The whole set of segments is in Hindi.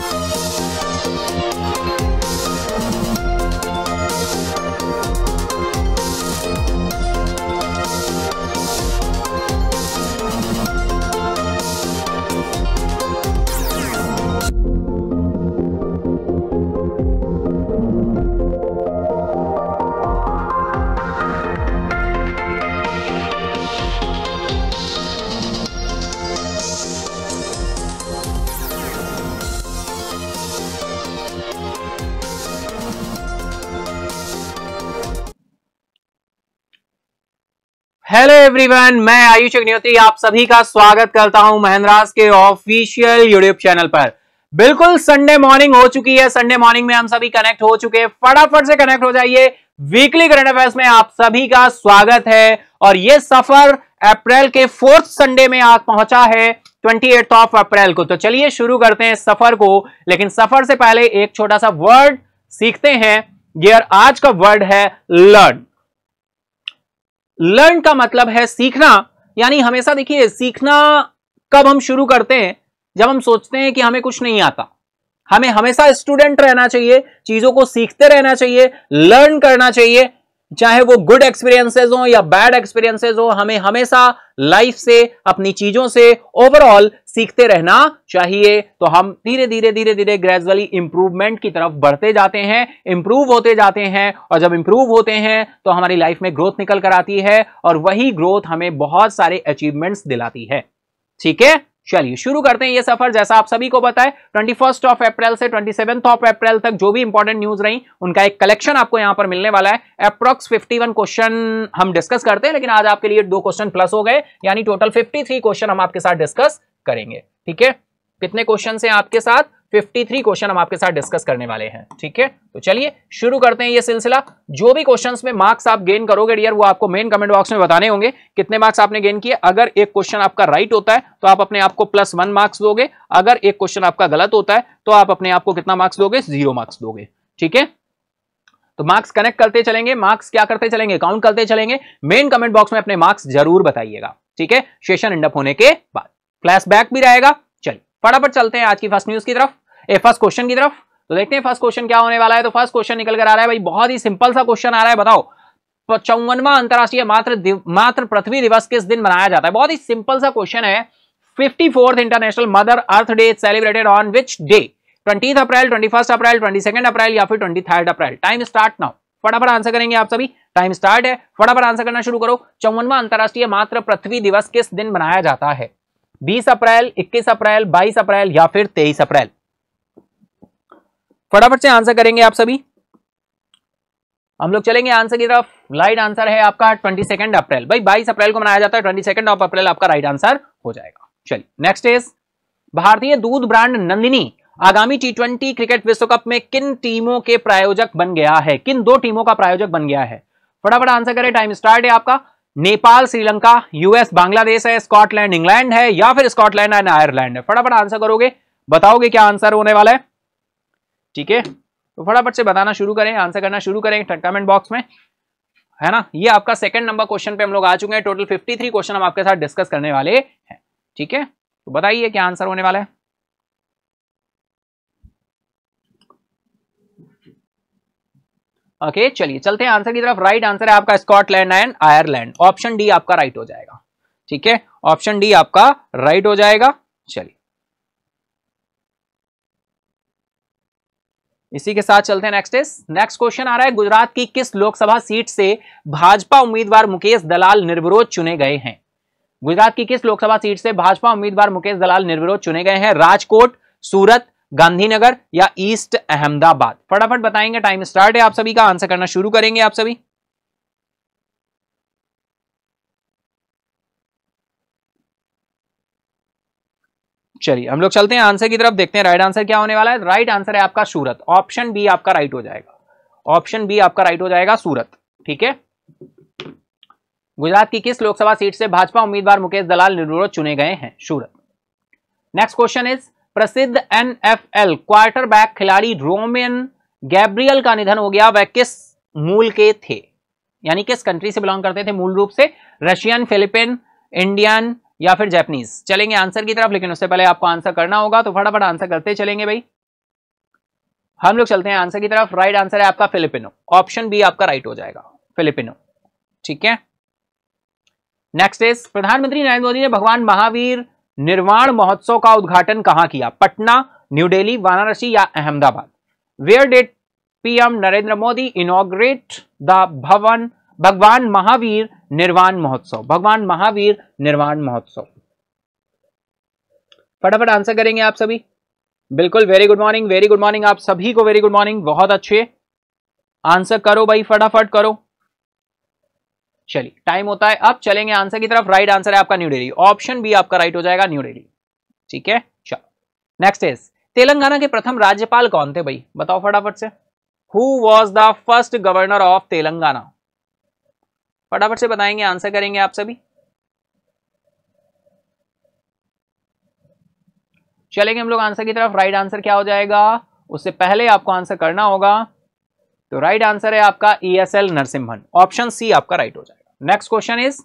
Música हेलो एवरीवन मैं आयुष अग्निहोत्री आप सभी का स्वागत करता हूं महेंद्रास के ऑफिशियल यूट्यूब चैनल पर बिल्कुल संडे मॉर्निंग हो चुकी है संडे मॉर्निंग में हम सभी कनेक्ट हो चुके हैं फटाफट से कनेक्ट हो जाइए वीकली करंट अफेयर्स में आप सभी का स्वागत है और ये सफर अप्रैल के फोर्थ संडे में आज पहुंचा है ट्वेंटी ऑफ अप्रैल को तो चलिए शुरू करते हैं सफर को लेकिन सफर से पहले एक छोटा सा वर्ड सीखते हैं यार आज का वर्ड है लर्न लर्न का मतलब है सीखना यानी हमेशा देखिए सीखना कब हम शुरू करते हैं जब हम सोचते हैं कि हमें कुछ नहीं आता हमें हमेशा स्टूडेंट रहना चाहिए चीजों को सीखते रहना चाहिए लर्न करना चाहिए चाहे वो गुड एक्सपीरियंसेस हो या बैड एक्सपीरियंसेस हो हमें हमेशा लाइफ से अपनी चीजों से ओवरऑल सीखते रहना चाहिए तो हम धीरे धीरे धीरे धीरे ग्रेजुअली इंप्रूवमेंट की तरफ बढ़ते जाते हैं इंप्रूव होते जाते हैं और जब इंप्रूव होते हैं तो हमारी लाइफ में ग्रोथ निकल कर आती है और वही ग्रोथ हमें बहुत सारे अचीवमेंट्स दिलाती है ठीक है चलिए शुरू करते हैं ये सफर जैसा आप सभी को बताए ट्वेंटी फर्स्ट ऑफ अप्रैल से ट्वेंटी सेवंथ ऑफ अप्रैल तक जो भी इंपॉर्टेंट न्यूज रही उनका एक कलेक्शन आपको यहां पर मिलने वाला है फिफ्टी 51 क्वेश्चन हम डिस्कस करते हैं लेकिन आज आपके लिए दो क्वेश्चन प्लस हो गए यानी टोटल 53 क्वेश्चन हम आपके साथ डिस्कस करेंगे ठीक है कितने क्वेश्चन है आपके साथ फिफ्टी क्वेश्चन हम आपके साथ डिस्कस करने वाले हैं ठीक है तो चलिए शुरू करते हैं ये सिलसिला जो भी क्वेश्चंस में मार्क्स आप गेन करोगे डियर वो आपको मेन कमेंट बॉक्स में बताने होंगे कितने मार्क्स आपने गेन किए अगर एक क्वेश्चन आपका राइट होता है तो आप अपने आप को प्लस वन मार्क्स दोगे अगर एक क्वेश्चन आपका गलत होता है तो आप अपने आप को कितना मार्क्स दोगे जीरो मार्क्स दोगे ठीक है तो मार्क्स कनेक्ट करते चलेंगे मार्क्स क्या करते चलेंगे काउंट करते चलेंगे मेन कमेंट बॉक्स में अपने मार्क्स जरूर बताइएगा ठीक है सेशन इंडप होने के बाद बैक भी रहेगा फटाफट चलते हैं आज की फर्स्ट न्यूज की तरफ ए फर्स्ट क्वेश्चन की तरफ तो देखते हैं फर्स्ट क्वेश्चन क्या होने वाला है तो फर्स्ट क्वेश्चन निकल कर आ रहा है भाई बहुत ही सिंपल सा क्वेश्चन आ रहा है बताओ चौवनवा अंतरराष्ट्रीय मात्र मात्र पृथ्वी दिवस किस दिन मनाया जाता है बहुत ही सिंपल सा क्वेश्चन है fifty fourth international mother earth day celebrated on which day twenty April twenty first April twenty second April या फिर twenty third April time start now फटाफट आंसर करेंगे आप सभी टाइम स्टार्ट है फटाफट आंसर करना शुरू करो चौवनवा अंतरराष्ट्रीय मात्र पृथ्वी दिवस किस दिन मनाया जाता है 20 अप्रैल 21 अप्रैल 22 अप्रैल या फिर 23 अप्रैल फटाफट से आंसर करेंगे आप सभी हम लोग चलेंगे आंसर की तरफ राइट आंसर है आपका ट्वेंटी सेकेंड अप्रैल भाई बाईस अप्रैल को मनाया जाता है ट्वेंटी सेकेंड ऑफ अप्रैल आपका राइट आंसर हो जाएगा चलिए नेक्स्ट इज भारतीय दूध ब्रांड नंदिनी आगामी टी ट्वेंटी क्रिकेट विश्व कप में किन टीमों के प्रायोजक बन गया है किन दो टीमों का प्रायोजक बन गया है फटाफट आंसर करें टाइम स्टार्ट है आपका नेपाल श्रीलंका यूएस बांग्लादेश है स्कॉटलैंड इंग्लैंड है या फिर स्कॉटलैंड एंड आयरलैंड है फटाफट आंसर करोगे बताओगे क्या आंसर होने वाला है ठीक है तो फटाफट से बताना शुरू करें आंसर करना शुरू करें कमेंट बॉक्स में है ना ये आपका सेकंड नंबर क्वेश्चन पे हम लोग आ चुके हैं टोटल 53 क्वेश्चन हम आपके साथ डिस्कस करने वाले हैं ठीक है तो बताइए क्या आंसर होने वाला है ओके चलिए चलते हैं आंसर की तरफ राइट आंसर है आपका Scotland and Ireland option D आपका राइट हो जाएगा ठीक है ऑप्शन डी आपका राइट हो जाएगा चलिए इसी के साथ चलते हैं नेक्स्ट इस नेक्स्ट क्वेश्चन आ रहा है गुजरात की किस लोकसभा सीट से भाजपा उम्मीदवार मुकेश दलाल निर्विरोध चुने गए हैं गुजरात की किस लोकसभा सीट से भाजपा उम्मीदवार मुकेश दलाल निर्विरोध चुने गए हैं राजकोट सूरत गांधीनगर या ईस्ट अहमदाबाद फटाफट बताएंगे टाइम स्टार्ट है आप सभी का आंसर करना शुरू करेंगे आप सभी चलिए हम लोग चलते हैं आंसर की तरफ देखते हैं राइट आंसर क्या होने वाला है राइट आंसर है आपका सूरत ऑप्शन बी आपका राइट हो जाएगा ऑप्शन बी आपका राइट हो जाएगा सूरत ठीक है गुजरात की किस लोकसभा सीट से भाजपा उम्मीदवार मुकेश दलाल निरोध चुने गए हैं सूरत नेक्स्ट क्वेश्चन इज प्रसिद्ध एनएफएल क्वार्टरबैक खिलाड़ी रोमियन गैब्रियल का निधन हो गया वह किस मूल के थे यानी किस कंट्री से बिलोंग करते थे मूल रूप से रशियन फिलिपिन इंडियन या फिर जैपनीज चलेंगे आंसर की तरफ लेकिन उससे पहले आपको आंसर करना होगा तो फटाफट आंसर करते चलेंगे भाई हम लोग चलते हैं आंसर की तरफ राइट आंसर है आपका फिलिपिनो ऑप्शन बी आपका राइट हो जाएगा फिलिपिनो ठीक है नेक्स्ट इज प्रधानमंत्री नरेंद्र मोदी ने भगवान महावीर निर्वाण महोत्सव का उद्घाटन कहां किया पटना न्यू दिल्ली वाराणसी या Ahmedabad where did PM Narendra Modi inaugurate the भवन भगवान महावीर निर्वाण महोत्सव भगवान महावीर निर्वाण महोत्सव फटाफट आंसर करेंगे आप सभी बिल्कुल very good morning very good morning आप सभी को वेरी गुड मॉर्निंग बहुत अच्छे आंसर करो भाई फटाफट करो चलिए टाइम होता है अब चलेंगे आंसर की तरफ राइट आंसर है आपका न्यू डेली ऑप्शन बी आपका राइट हो जाएगा न्यू डेली ठीक है चलो नेक्स्ट इज तेलंगाना के प्रथम राज्यपाल कौन थे भाई बताओ फटाफट से who was the first governor of Telangana फटाफट से बताएंगे आंसर करेंगे आप सभी चलेंगे हम लोग आंसर की तरफ राइट आंसर क्या हो जाएगा उससे पहले आपको आंसर करना होगा तो राइट आंसर है आपका E S L Narasimhan option C आपका राइट हो जाएगा नेक्स्ट क्वेश्चन इज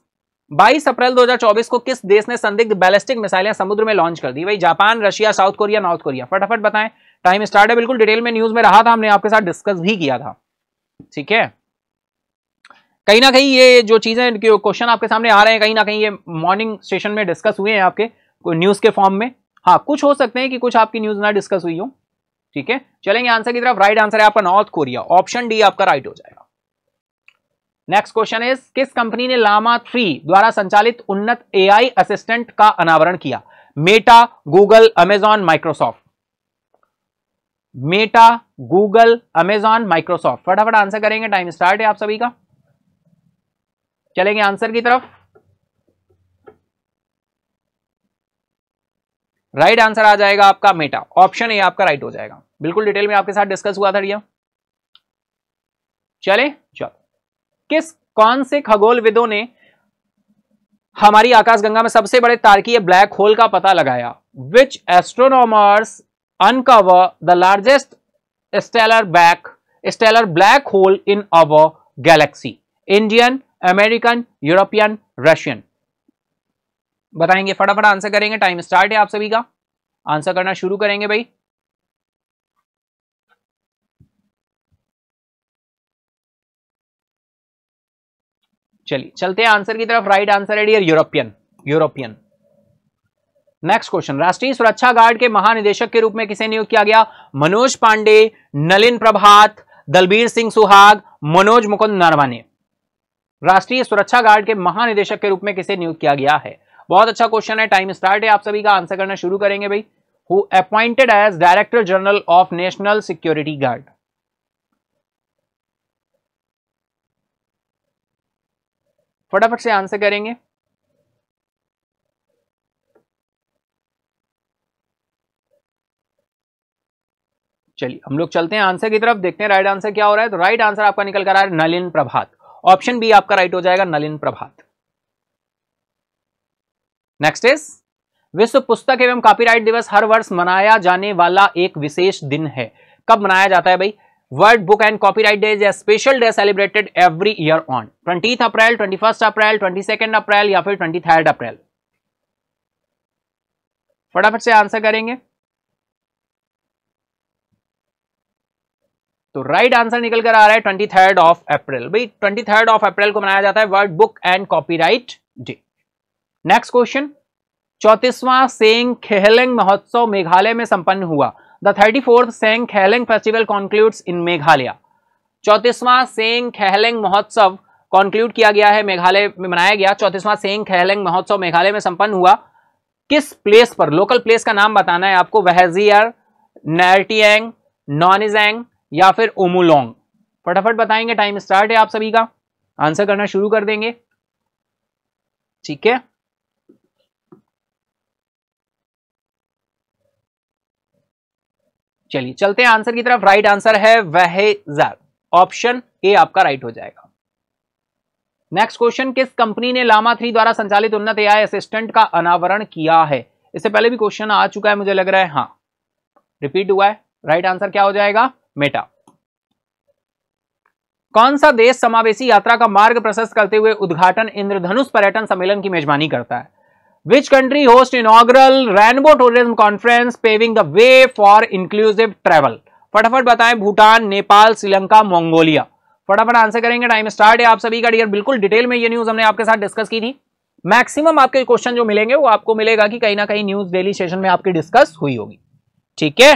22 अप्रैल 2024 को किस देश ने संदिग्ध बैलिस्टिक मिसाइलें समुद्र में लॉन्च कर दी भाई Japan Russia South Korea North Korea फटाफट बताएं टाइम स्टार्ट है बिल्कुल डिटेल में न्यूज में रहा था हमने आपके साथ डिस्कस भी किया था ठीक है कहीं ना कहीं ये जो चीजें क्वेश्चन आपके सामने आ रहे हैं कहीं ना कहीं ये मॉर्निंग सेशन में डिस्कस हुए हैं आपके न्यूज के फॉर्म में हाँ कुछ हो सकते हैं कि कुछ आपकी न्यूज ना डिस्कस हुई हो ठीक है चलेंगे आंसर की तरफ राइट आंसर है आपका नॉर्थ कोरिया ऑप्शन डी आपका राइट हो जाएगा नेक्स्ट क्वेश्चन इज किस कंपनी ने लामा थ्री द्वारा संचालित उन्नत एआई असिस्टेंट का अनावरण किया Meta Google Amazon Microsoft Meta Google Amazon Microsoft फटाफट आंसर करेंगे टाइम स्टार्ट है आप सभी का चलेंगे आंसर की तरफ राइट आंसर आ जाएगा आपका मेटा ऑप्शन ए आपका राइट हो जाएगा बिल्कुल डिटेल में आपके साथ डिस्कस हुआ था रिया चले चलो किस कौन से विदो ने हमारी आकाशगंगा में सबसे बड़े तारकीय ब्लैक होल का पता लगाया which astronomers uncover the largest stellar back stellar black hole in our galaxy Indian American European Russian बताएंगे फटाफट आंसर करेंगे टाइम स्टार्ट है आप सभी का आंसर करना शुरू करेंगे भाई चलिए चलते हैं आंसर की तरफ राइट आंसर है dear European European next question राष्ट्रीय सुरक्षा गार्ड के महानिदेशक के रूप में किसे नियुक्त किया गया मनोज पांडे नलिन प्रभात दलबीर सिंह सुहाग मनोज मुकुंद नरवाने राष्ट्रीय सुरक्षा गार्ड के महानिदेशक के रूप में किसे नियुक्त किया गया है बहुत अच्छा क्वेश्चन है टाइम स्टार्ट है आप सभी का आंसर करना शुरू करेंगे भाई who appointed as director general of national security guard फटाफट से आंसर करेंगे चलिए हम लोग चलते हैं आंसर की तरफ देखते हैं राइट आंसर क्या हो रहा है तो राइट आंसर आपका निकल कर आ रहा है नलिन प्रभात ऑप्शन बी आपका राइट हो जाएगा नलिन प्रभात नेक्स्ट इज विश्व पुस्तक एवं कॉपीराइट दिवस हर वर्ष मनाया जाने वाला एक विशेष दिन है कब मनाया जाता है भाई world book and copyright day is a special day celebrated every year on twenty April twenty first April twenty second April या फिर ट्वेंटी थर्ड अप्रैल फटाफट से आंसर करेंगे तो राइट आंसर निकल कर आ रहा है ट्वेंटी थर्ड ऑफ अप्रैल भाई ट्वेंटी थर्ड ऑफ अप्रैल को मनाया जाता है world book and copyright day next question चौतीसवां सेंग खेलेंग महोत्सव मेघालय में संपन्न हुआ the thirty fourth Seng Khihlang festival concludes in Meghalaya चौतीसवां सेंग खेलेंग महोत्सव कॉन्क्लूड किया गया है मेघालय में मनाया गया चौतीसवां सेंग खेलेंग महोत्सव मेघालय में संपन्न हुआ किस प्लेस पर लोकल प्लेस का नाम बताना है आपको वहजियर नैरटियांग नॉनिजैंग या फिर ओमुलोंग फटाफट बताएंगे टाइम स्टार्ट है आप सभी का आंसर करना शुरू कर देंगे ठीक है चलिए चलते हैं आंसर की तरफ राइट आंसर है वह ऑप्शन ए आपका राइट हो जाएगा नेक्स्ट क्वेश्चन किस कंपनी ने लामा थ्री द्वारा संचालित उन्नत एआई असिस्टेंट का अनावरण किया है इससे पहले भी क्वेश्चन आ चुका है मुझे लग रहा है हाँ रिपीट हुआ है राइट आंसर क्या हो जाएगा मेटा कौन सा देश समावेशी यात्रा का मार्ग प्रशस्त करते हुए उद्घाटन इंद्रधनुष पर्यटन सम्मेलन की मेजबानी करता है Which country hosts inaugural Rainbow Tourism Conference paving the way for inclusive travel? फटाफट बताएं भूटान नेपाल श्रीलंका मंगोलिया फटाफट आंसर करेंगे टाइम स्टार्ट है आप सभी का डियर बिल्कुल डिटेल में ये न्यूज हमने आपके साथ डिस्कस की थी मैक्सिमम आपके क्वेश्चन जो मिलेंगे वो आपको मिलेगा कि कहीं ना कहीं न्यूज डेली सेशन में आपकी डिस्कस हुई होगी ठीक है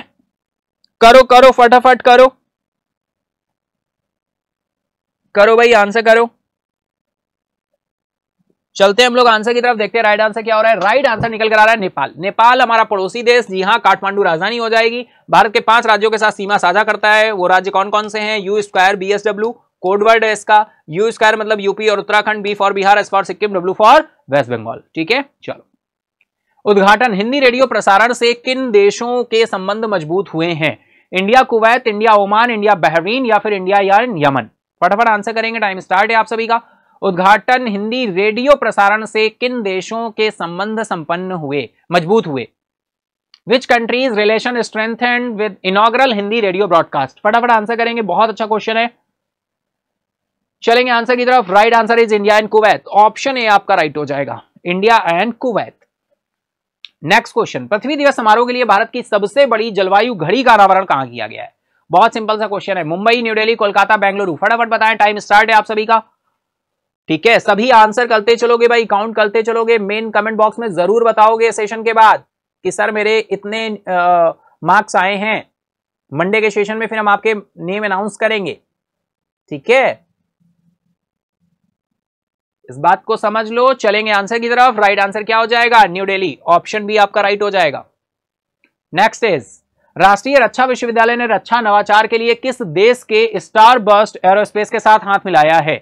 करो करो फटाफट करो करो भाई आंसर करो चलते हैं हम लोग आंसर की तरफ देखते हैं राइट आंसर क्या हो रहा है राइट आंसर निकल कर आ रहा है नेपाल नेपाल हमारा पड़ोसी देश जी हाँ काठमांडू राजधानी हो जाएगी भारत के पांच राज्यों के साथ सीमा साझा करता है वो राज्य कौन कौन से हैं U square B S W codeword है इसका यू स्क्वायर मतलब यूपी और Uttarakhand B for Bihar S for Sikkim W for west Bengal ठीक है चलो उद्घाटन हिंदी रेडियो प्रसारण से किन देशों के संबंध मजबूत हुए हैं India Kuwait India Oman India Bahrain या फिर इंडिया या यमन फटाफट आंसर करेंगे टाइम स्टार्ट है आप सभी का उद्घाटन हिंदी रेडियो प्रसारण से किन देशों के संबंध संपन्न हुए मजबूत हुए which countries relation and with inaugural Hindi radio broadcast फटाफट आंसर करेंगे बहुत अच्छा क्वेश्चन है चलेंगे आंसर की तरफ right answer is India and Kuwait option A आपका राइट हो जाएगा India and Kuwait next question पृथ्वी दिवस समारोह के लिए भारत की सबसे बड़ी जलवायु घड़ी का अनावरण कहां किया गया है बहुत सिंपल सा क्वेश्चन है मुंबई न्यू दिल्ली कोलकाता बेंगलुरु फटाफट बताएं टाइम स्टार्ट है आप सभी का ठीक है सभी आंसर करते चलोगे भाई काउंट करते चलोगे मेन कमेंट बॉक्स में जरूर बताओगे सेशन के बाद कि सर मेरे इतने मार्क्स आए हैं मंडे के सेशन में फिर हम आपके नेम अनाउंस करेंगे ठीक है इस बात को समझ लो चलेंगे आंसर की तरफ राइट आंसर क्या हो जाएगा न्यू डेली ऑप्शन भी आपका राइट हो जाएगा नेक्स्ट इज राष्ट्रीय रक्षा विश्वविद्यालय ने रक्षा नवाचार के लिए किस देश के स्टार बस्ट एरोस्पेस के साथ हाथ मिलाया है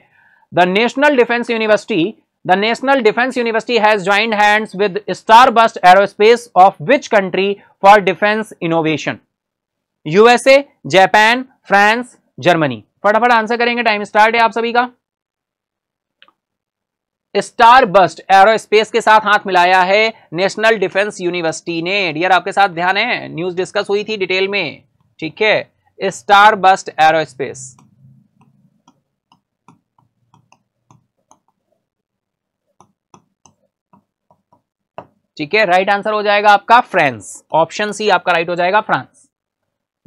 the national defence university the national defence university has joint hands with Starburst aerospace of which country for defence innovation USA Japan France Germany फटाफट आंसर करेंगे टाइम स्टार्ट है आप सभी का स्टार बस्ट एरोस्पेस के साथ हाथ मिलाया है नेशनल डिफेंस यूनिवर्सिटी ने डियर आपके साथ ध्यान है न्यूज डिस्कस हुई थी डिटेल में ठीक है स्टार बस्ट एरोस्पेस ठीक है राइट आंसर हो जाएगा आपका फ्रांस ऑप्शन सी आपका राइट हो जाएगा फ्रांस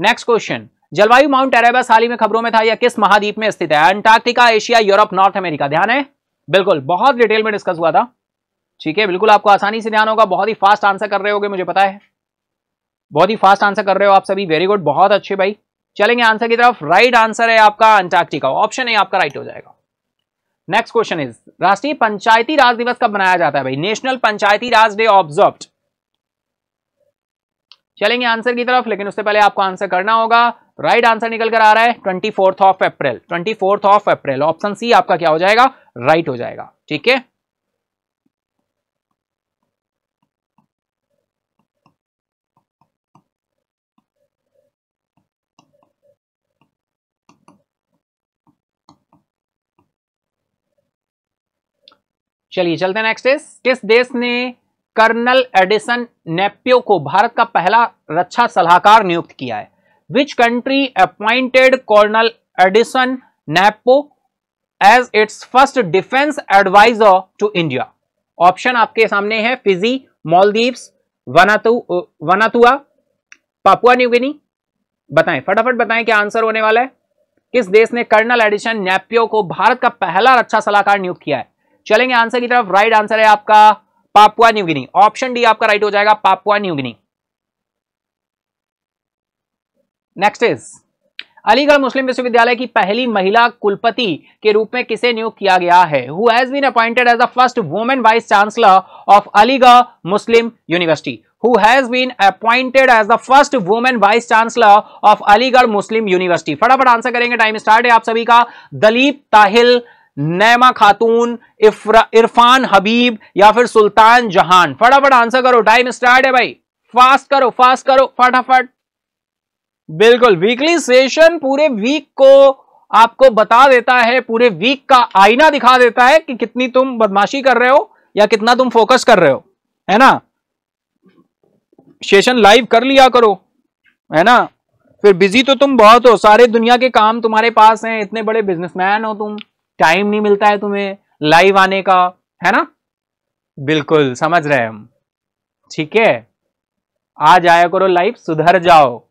नेक्स्ट क्वेश्चन जलवायु माउंट एरेबस हाल ही में खबरों में था या किस महाद्वीप में स्थित है Antarctica Asia Europe North America ध्यान है बिल्कुल बहुत डिटेल में डिस्कस हुआ था ठीक है बिल्कुल आपको आसानी से ध्यान होगा बहुत ही फास्ट आंसर कर रहे हो मुझे पता है बहुत ही फास्ट आंसर कर रहे हो आप सभी वेरी गुड बहुत अच्छे भाई चलेंगे आंसर की तरफ राइट आंसर है आपका अंटार्क्टिका ऑप्शन है आपका राइट हो जाएगा नेक्स्ट क्वेश्चन इज राष्ट्रीय पंचायती राज दिवस कब मनाया जाता है भाई national Panchayati Raj day observe चलेंगे आंसर की तरफ लेकिन उससे पहले आपको आंसर करना होगा राइट right आंसर निकल कर आ रहा है twenty fourth of April twenty fourth of April option C आपका क्या हो जाएगा राइट right हो जाएगा ठीक है चलिए चलते हैं नेक्स्ट इस किस देश ने कर्नल एडिसन नेपियो को भारत का पहला रक्षा सलाहकार नियुक्त किया है which country appointed colonel Edison Nepo as its first defence adviser to India option आपके सामने है Fiji Maldives Vanuatu Papua New Guinea बताएं फटाफट बताएं क्या आंसर होने वाला है किस देश ने कर्नल एडिशन नेपियो को भारत का पहला रक्षा सलाहकार नियुक्त किया है चलेंगे आंसर की तरफ राइट आंसर है आपका Papua New Guinea option D आपका राइट हो जाएगा Papua New Guinea next is Aligarh Muslim विश्वविद्यालय की पहली महिला कुलपति के रूप में किसे नियुक्त किया गया है who has been appointed as the first women vice chancellor of Aligarh Muslim university who has been appointed as the first women vice chancellor of Aligarh Muslim university फटाफट आंसर करेंगे टाइम स्टार्ट है आप सभी का दलीप ताहिल नैमा खातून इरफान हबीब या फिर सुल्तान जहान फटाफट आंसर करो टाइम स्टार्ट है भाई फास्ट करो फास्ट करो फटाफट बिल्कुल वीकली सेशन पूरे वीक को आपको बता देता है पूरे वीक का आईना दिखा देता है कि कितनी तुम बदमाशी कर रहे हो या कितना तुम फोकस कर रहे हो है ना सेशन लाइव कर लिया करो है ना फिर बिजी तो तुम बहुत हो सारे दुनिया के काम तुम्हारे पास हैं इतने बड़े बिजनेसमैन हो तुम टाइम नहीं मिलता है तुम्हें लाइव आने का है ना बिल्कुल समझ रहे हम ठीक है आ जाया करो लाइव सुधर जाओ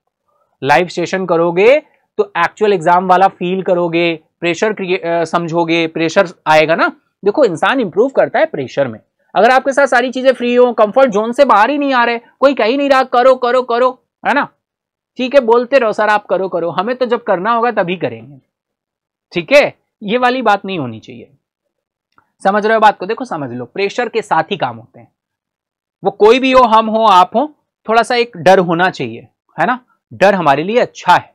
लाइव सेशन करोगे तो एक्चुअल एग्जाम वाला फील करोगे प्रेशर समझोगे प्रेशर आएगा ना देखो इंसान इंप्रूव करता है प्रेशर में अगर आपके साथ सारी चीजें फ्री हो कंफर्ट जोन से बाहर ही नहीं आ रहे कोई कहीं नहीं रहा करो करो करो है ना ठीक है बोलते रहो सर आप करो करो हमें तो जब करना होगा तभी करेंगे ठीक है ये वाली बात नहीं होनी चाहिए समझ रहे हो बात को देखो समझ लो प्रेशर के साथ ही काम होते हैं वो कोई भी हो हम हो आप हो थोड़ा सा एक डर होना चाहिए है ना डर हमारे लिए अच्छा है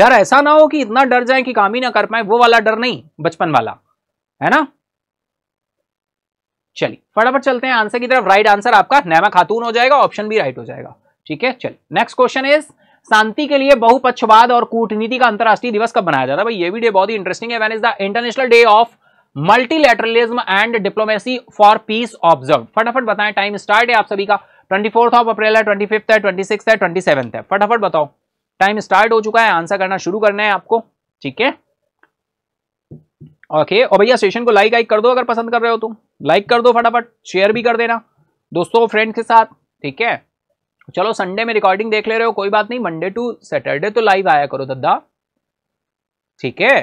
डर ऐसा ना हो कि इतना डर जाए कि काम ही ना कर पाए वो वाला डर नहीं बचपन वाला है ना चलिए फटाफट चलते हैं आंसर की तरफ राइट आंसर आपका नैमा खातून हो जाएगा ऑप्शन भी राइट हो जाएगा ठीक है चलिए नेक्स्ट क्वेश्चन इज शांति के लिए बहुपक्षवाद और कूटनीति का अंतर्राष्ट्रीय दिवस कब मनाया जाता है भाई ये भी डे बहुत ही इंटरेस्टिंग है when is the international day of multilateralism and diplomacy for peace observe फटाफट बताएं टाइम स्टार्ट है आप सभी का ट्वेंटी फोर्थ ऑफ अप्रैल है ट्वेंटी फिफ्थ है ट्वेंटी सिक्स है ट्वेंटी सेवंथ है फटाफट बताओ टाइम स्टार्ट हो चुका है आंसर करना शुरू करना है आपको ठीक है ओके और भैया सेशन को लाइक आइक कर दो अगर पसंद कर रहे हो तो लाइक कर दो फटाफट शेयर भी कर देना दोस्तों फ्रेंड के साथ ठीक है चलो संडे में रिकॉर्डिंग देख ले रहे हो कोई बात नहीं मंडे टू सैटरडे तो लाइव आया करो दद्दा ठीक है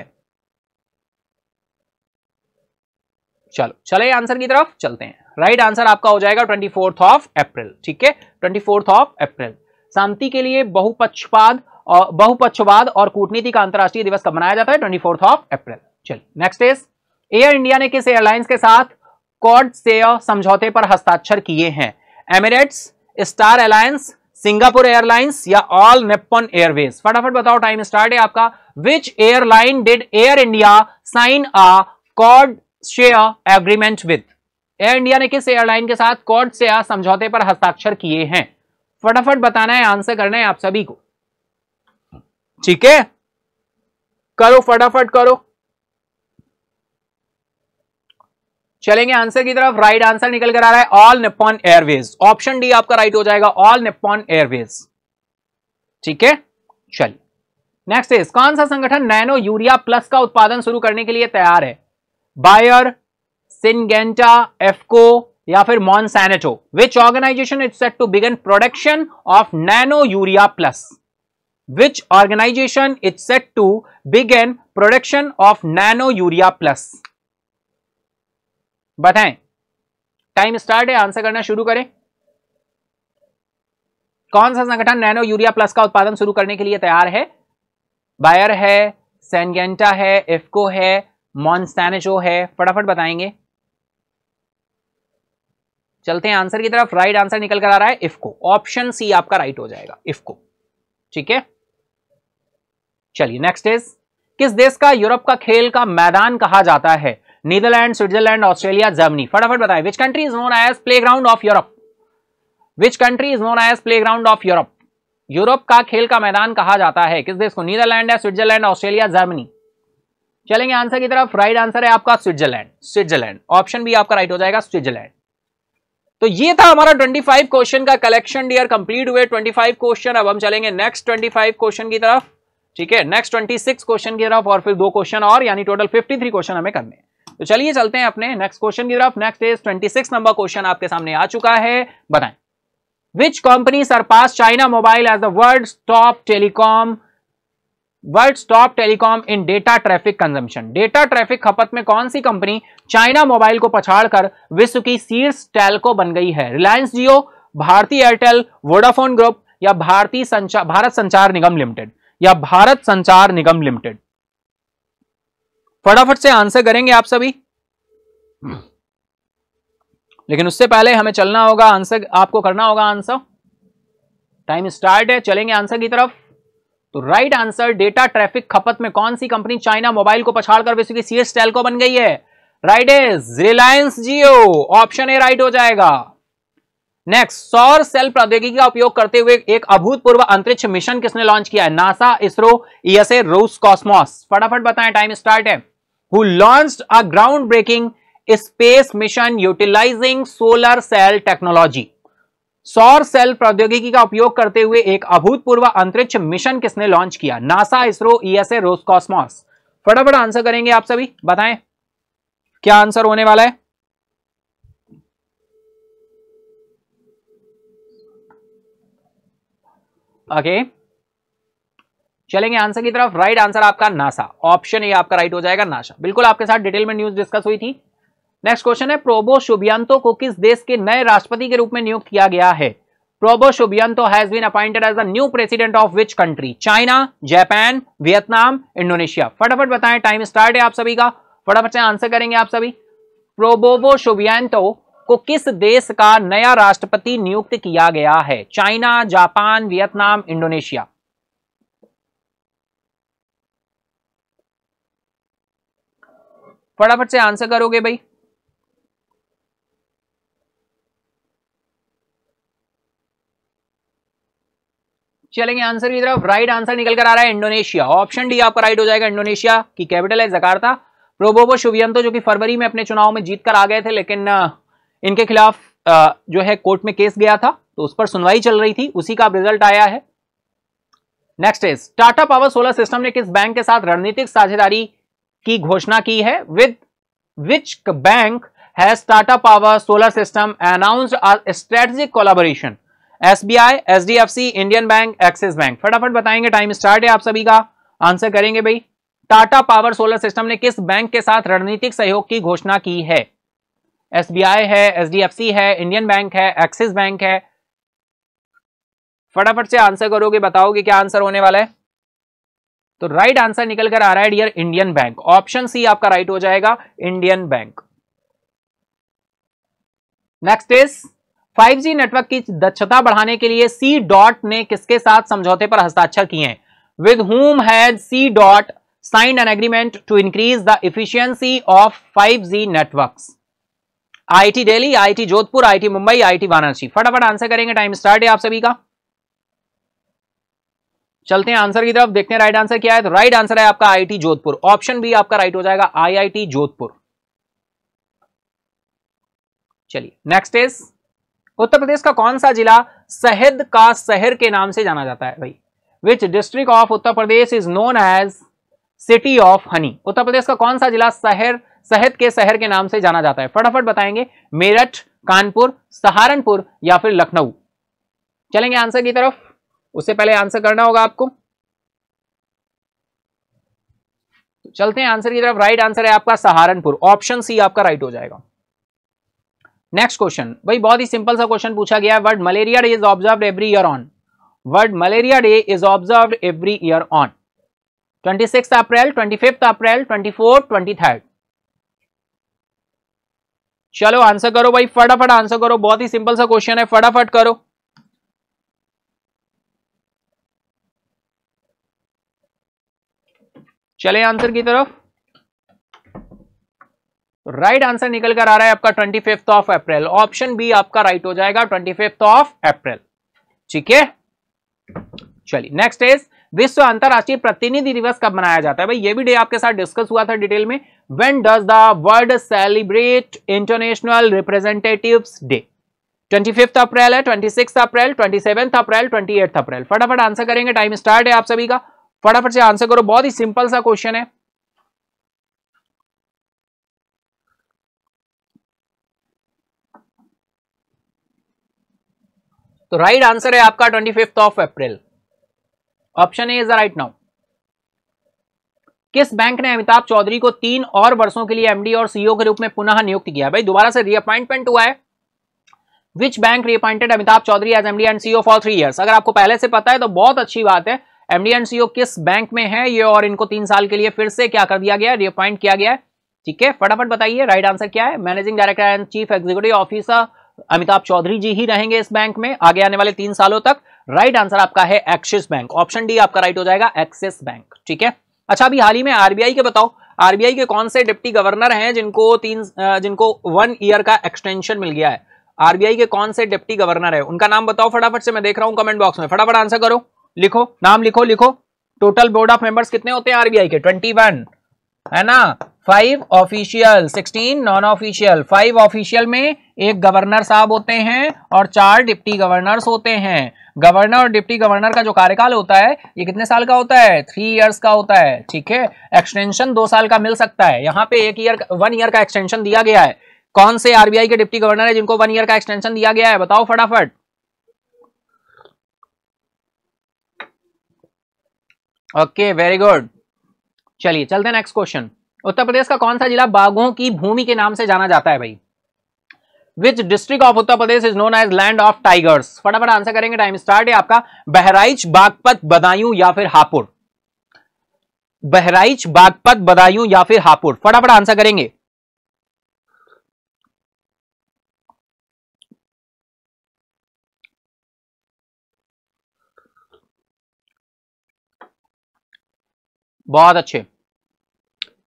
चलो चले आंसर की तरफ चलते हैं राइट right आंसर आपका हो जाएगा ट्वेंटी फोर्थ ऑफ अप्रैल ठीक है ट्वेंटी फोर्थ ऑफ अप्रैल शांति के लिए बहुपक्षवाद और बहुपक्षवाद और कूटनीति का अंतर्राष्ट्रीय दिवस कब मनाया जाता है ट्वेंटी फोर्थ ऑफ अप्रैल चलिए नेक्स्ट इज एयर इंडिया ने किस एयरलाइंस के साथ कॉड से समझौते पर हस्ताक्षर किए हैं Emirates Star Alliance Singapore Airlines या ऑल नेपन एयरवेज फटाफट बताओ टाइम स्टार्ट है आपका which airline did Air India sign a code share agreement with Air India ने किस एयरलाइन के साथ कॉड शेयर समझौते पर हस्ताक्षर किए हैं फटाफट बताना है आंसर करना है आप सभी को ठीक है करो फटाफट करो चलेंगे आंसर की तरफ राइट आंसर निकल कर आ रहा है All Nippon Airways option D आपका राइट हो जाएगा ऑल निपॉन एयरवेज ठीक है चलिए नेक्स्ट इज कौन सा संगठन नैनो यूरिया प्लस का उत्पादन शुरू करने के लिए तैयार है बायर सिंगेंटा एफको या फिर Monsanto which organisation is set to begin production of nano urea plus which organisation is set to begin production of nano urea plus बताएं टाइम स्टार्ट है आंसर करना शुरू करें कौन सा संगठन नैनो यूरिया प्लस का उत्पादन शुरू करने के लिए तैयार है बायर है सेनगेंटा है इफको है मॉनसैनजो है फटाफट बताएंगे चलते हैं आंसर की तरफ राइट आंसर निकल कर आ रहा है इफको ऑप्शन सी आपका राइट हो जाएगा इफको ठीक है चलिए नेक्स्ट इज किस देश का यूरोप का खेल का मैदान कहा जाता है नीदरलैंड स्विट्जरलैंड ऑस्ट्रेलिया जर्मनी फटाफट बताएं which country is known as playground of Europe which country is known as playground of Europe Europe का खेल का मैदान कहा जाता है किस देश को नीदरलैंड है स्विट्जरलैंड ऑस्ट्रेलिया जर्मनी चलेंगे आंसर की तरफ राइट आंसर है आपका स्विट्जरलैंड स्विट्जरलैंड ऑप्शन भी आपका राइट हो जाएगा स्विट्जरलैंड तो ये था हमारा 25 क्वेश्चन का कलेक्शन डियर कंप्लीट हुए 25 क्वेश्चन अब हम चलेंगे नेक्स्ट 25 क्वेश्चन की तरफ ठीक है नेक्स्ट 26 क्वेश्चन की तरफ और फिर दो क्वेश्चन और यानी टोटल 53 क्वेश्चन हमें करने हैं तो चलिए चलते हैं अपने नेक्स्ट क्वेश्चन की तरफ next is twenty six number question आपके सामने आ चुका है बताएं which company surpass China Mobile as the world top telecom world top telecom in data traffic consumption data traffic खपत में कौन सी कंपनी चाइना मोबाइल को पछाड़कर विश्व की शीर्ष टेलको बन गई है रिलायंस जियो भारतीय एयरटेल वोडाफोन ग्रुप या भारतीय संचार भारत संचार निगम लिमिटेड या भारत संचार निगम लिमिटेड फटाफट से आंसर करेंगे आप सभी लेकिन उससे पहले हमें चलना होगा आंसर आपको करना होगा आंसर टाइम स्टार्ट है चलेंगे आंसर की तरफ तो राइट आंसर डेटा ट्रैफिक खपत में कौन सी कंपनी चाइना मोबाइल को पछाड़कर विश्व की सीएस टेलको बन गई है right is Reliance Jio option A right हो जाएगा नेक्स्ट सौर सेल प्रौद्योगिकी का उपयोग करते हुए एक अभूतपूर्व अंतरिक्ष मिशन किसने लॉन्च किया है NASA ISRO ESA Roscosmos फटाफट बताएं टाइम स्टार्ट है who launch a groundbreaking space mission utilising solar cell technology सौर सेल प्रौद्योगिकी का उपयोग करते हुए एक अभूतपूर्व अंतरिक्ष मिशन किसने लॉन्च किया NASA ISRO ESA Roscosmos फटाफट आंसर करेंगे आप सभी बताएं क्या आंसर होने वाला है ओके चलेंगे आंसर की तरफ राइट आंसर आपका नासा ऑप्शन ए आपका राइट हो जाएगा नासा बिल्कुल आपके साथ डिटेल में न्यूज डिस्कस हुई थी नेक्स्ट क्वेश्चन है प्रोबो शुभियंतो को किस देश के नए राष्ट्रपति के रूप में नियुक्त किया गया है Prabowo Subianto has been appointed as the new president of which country China Japan Vietnam Indonesia फटाफट बताएं टाइम स्टार्ट है आप सभी का फटाफट से आंसर करेंगे आप सभी प्रोबोबो शुभियंतो को किस देश का नया राष्ट्रपति नियुक्त किया गया है चाइना जापान वियतनाम इंडोनेशिया फटाफट से आंसर करोगे भाई चलेंगे आंसर की तरफ राइट आंसर निकल कर आ रहा है इंडोनेशिया ऑप्शन डी आपका राइट हो जाएगा इंडोनेशिया की कैपिटल है जकार्ता प्रोबोबो शुभियंतो जो कि फरवरी में अपने चुनाव में जीतकर आ गए थे लेकिन इनके खिलाफ जो है कोर्ट में केस गया था तो उस पर सुनवाई चल रही थी उसी का रिजल्ट आया है next is Tata power solar system ने किस बैंक के साथ रणनीतिक साझेदारी की घोषणा की है with which bank has Tata power solar system announce strategic collaboration SBI HDFC Indian bank Axis bank फटाफट बताएंगे टाइम स्टार्ट है आप सभी का आंसर करेंगे भाई टाटा पावर सोलर सिस्टम ने किस बैंक के साथ रणनीतिक सहयोग की घोषणा की है एस है एच है इंडियन बैंक है एक्सिस बैंक है फटाफट से आंसर करोगे बताओगे क्या आंसर होने वाला है तो राइट आंसर निकल कर आ रहा है dear Indian bank option C आपका राइट हो जाएगा Indian bank next is 5G network की दक्षता बढ़ाने के लिए सी डॉट ने किसके साथ समझौते पर हस्ताक्षर किए हैं with whom has C dot signed an agreement to increase the efficiency of 5G networks IIT Delhi IIT Jodhpur IIT Mumbai T Varanasi फटाफट आंसर करेंगे टाइम स्टार्ट है आप सभी का चलते हैं आंसर की तरफ देखते हैं राइट आंसर क्या है तो राइट आंसर है आपका आईआईटी जोधपुर ऑप्शन बी आपका राइट हो जाएगा आईआईटी जोधपुर चलिए नेक्स्ट इज उत्तर प्रदेश का कौन सा जिला शहद का शहर के नाम से जाना जाता है भाई which district of Uttar Pradesh is known as city of honey Uttar Pradesh का कौन सा जिला शहर शहद के शहर के नाम से जाना जाता है फटाफट बताएंगे मेरठ कानपुर सहारनपुर या फिर लखनऊ चलेंगे आंसर की तरफ उससे पहले आंसर करना होगा आपको तो चलते हैं आंसर की तरफ राइट आंसर है आपका सहारनपुर ऑप्शन सी आपका राइट हो जाएगा नेक्स्ट क्वेश्चन भाई बहुत ही सिंपल सा क्वेश्चन पूछा गया है world malaria day is observe every year on world malaria day is observe every year on 26 April 25 April 24 23 चलो आंसर करो भाई फटाफट आंसर करो बहुत ही सिंपल सा क्वेश्चन है फटाफट करो चले आंसर की तरफ राइट right आंसर निकल कर आ रहा है आपका twenty fifth of April option B आपका राइट right हो जाएगा ट्वेंटी फिफ्थ ऑफ अप्रैल ठीक है चलिए नेक्स्ट इज विश्व अंतरराष्ट्रीय प्रतिनिधि दिवस कब मनाया जाता है भाई ये भी डे आपके साथ डिस्कस हुआ था डिटेल में when does the world celebrate international representative day twenty fifth April है twenty six April twenty April twenty April फटाफट आंसर करेंगे टाइम स्टार्ट है आप सभी का फटाफट से आंसर करो बहुत ही सिंपल सा क्वेश्चन है तो राइट right आंसर है आपका twenty fifth of April option A is the right now किस बैंक ने अमिताभ चौधरी को तीन और वर्षों के लिए एमडी और सीईओ e के रूप में पुनः नियुक्त किया भाई दोबारा से रीअपॉइंटमेंट हुआ है which bank reappointed Amitabh Chaudhary as MD and CEO for three years अगर आपको पहले से पता है तो बहुत अच्छी बात है एमडी एंड सीईओ किस बैंक में है ये और इनको तीन साल के लिए फिर से क्या कर दिया गया रीअपॉइंट किया गया ठीक है फटाफट बताइए राइट आंसर क्या है managing director and chief executive officer Amitabh Chaudhary ji ही रहेंगे इस बैंक में आगे आने वाले तीन सालों तक राइट आंसर आपका है एक्सिस बैंक ऑप्शन डी आपका राइट हो जाएगा एक्सिस बैंक ठीक है अच्छा अभी हाल ही में आरबीआई के बताओ आरबीआई के कौन से डिप्टी गवर्नर हैं जिनको तीन जिनको वन ईयर का एक्सटेंशन मिल गया है आरबीआई के कौन से डिप्टी गवर्नर है उनका नाम बताओ फटाफट से मैं देख रहा हूं कमेंट बॉक्स में फटाफट आंसर करो लिखो नाम लिखो लिखो टोटल बोर्ड ऑफ मेंबर्स कितने होते हैं आरबीआई के ट्वेंटी वन है ना five official sixteen non official five official में एक गवर्नर साहब होते हैं और चार डिप्टी गवर्नर्स होते हैं गवर्नर और डिप्टी गवर्नर का जो कार्यकाल होता है ये कितने साल का होता है थ्री इयर्स का होता है ठीक है एक्सटेंशन दो साल का मिल सकता है यहाँ पे एक ईयर वन ईयर का एक्सटेंशन दिया गया है कौन से आरबीआई के डिप्टी गवर्नर है जिनको वन ईयर का एक्सटेंशन दिया गया है बताओ फटाफट ओके वेरी गुड चलिए चलते नेक्स्ट क्वेश्चन उत्तर प्रदेश का कौन सा जिला बाघों की भूमि के नाम से जाना जाता है भाई which district of Uttar Pradesh is known as land of tigers फटाफट आंसर करेंगे टाइम स्टार्ट है आपका बहराइच बागपत बदायूं या फिर हापुड़ बहराइच बागपत बदायूं या फिर हापुड़ फटाफट आंसर करेंगे बहुत अच्छे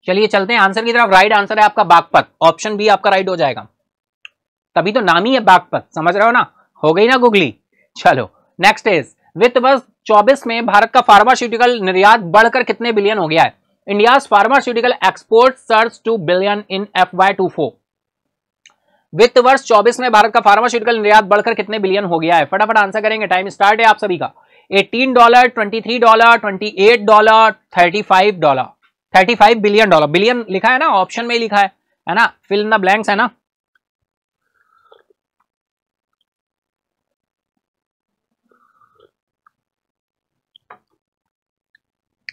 चलिए चलते हैं आंसर की तरफ राइट आंसर है आपका बागपत ऑप्शन बी आपका राइट हो जाएगा तभी तो नाम ही है बागपत समझ रहे हो ना हो गई ना गुगली चलो नेक्स्ट इज वित्त वर्ष चौबीस में भारत का फार्मास्यूटिकल निर्यात बढ़कर कितने बिलियन हो गया है India pharmaceutical export surge to billion in F Y two four वित्त वर्ष 24 में भारत का फार्मास्यूटिकल निर्यात बढ़कर कितने बिलियन हो गया है फटाफट आंसर करेंगे टाइम स्टार्ट है आप सभी का 18 dollar 23 dollar 28 dollar 35 dollar 35 billion dollar billion लिखा है ना ऑप्शन में ही लिखा है है ना फिल इन द ब्लैंक्स है ना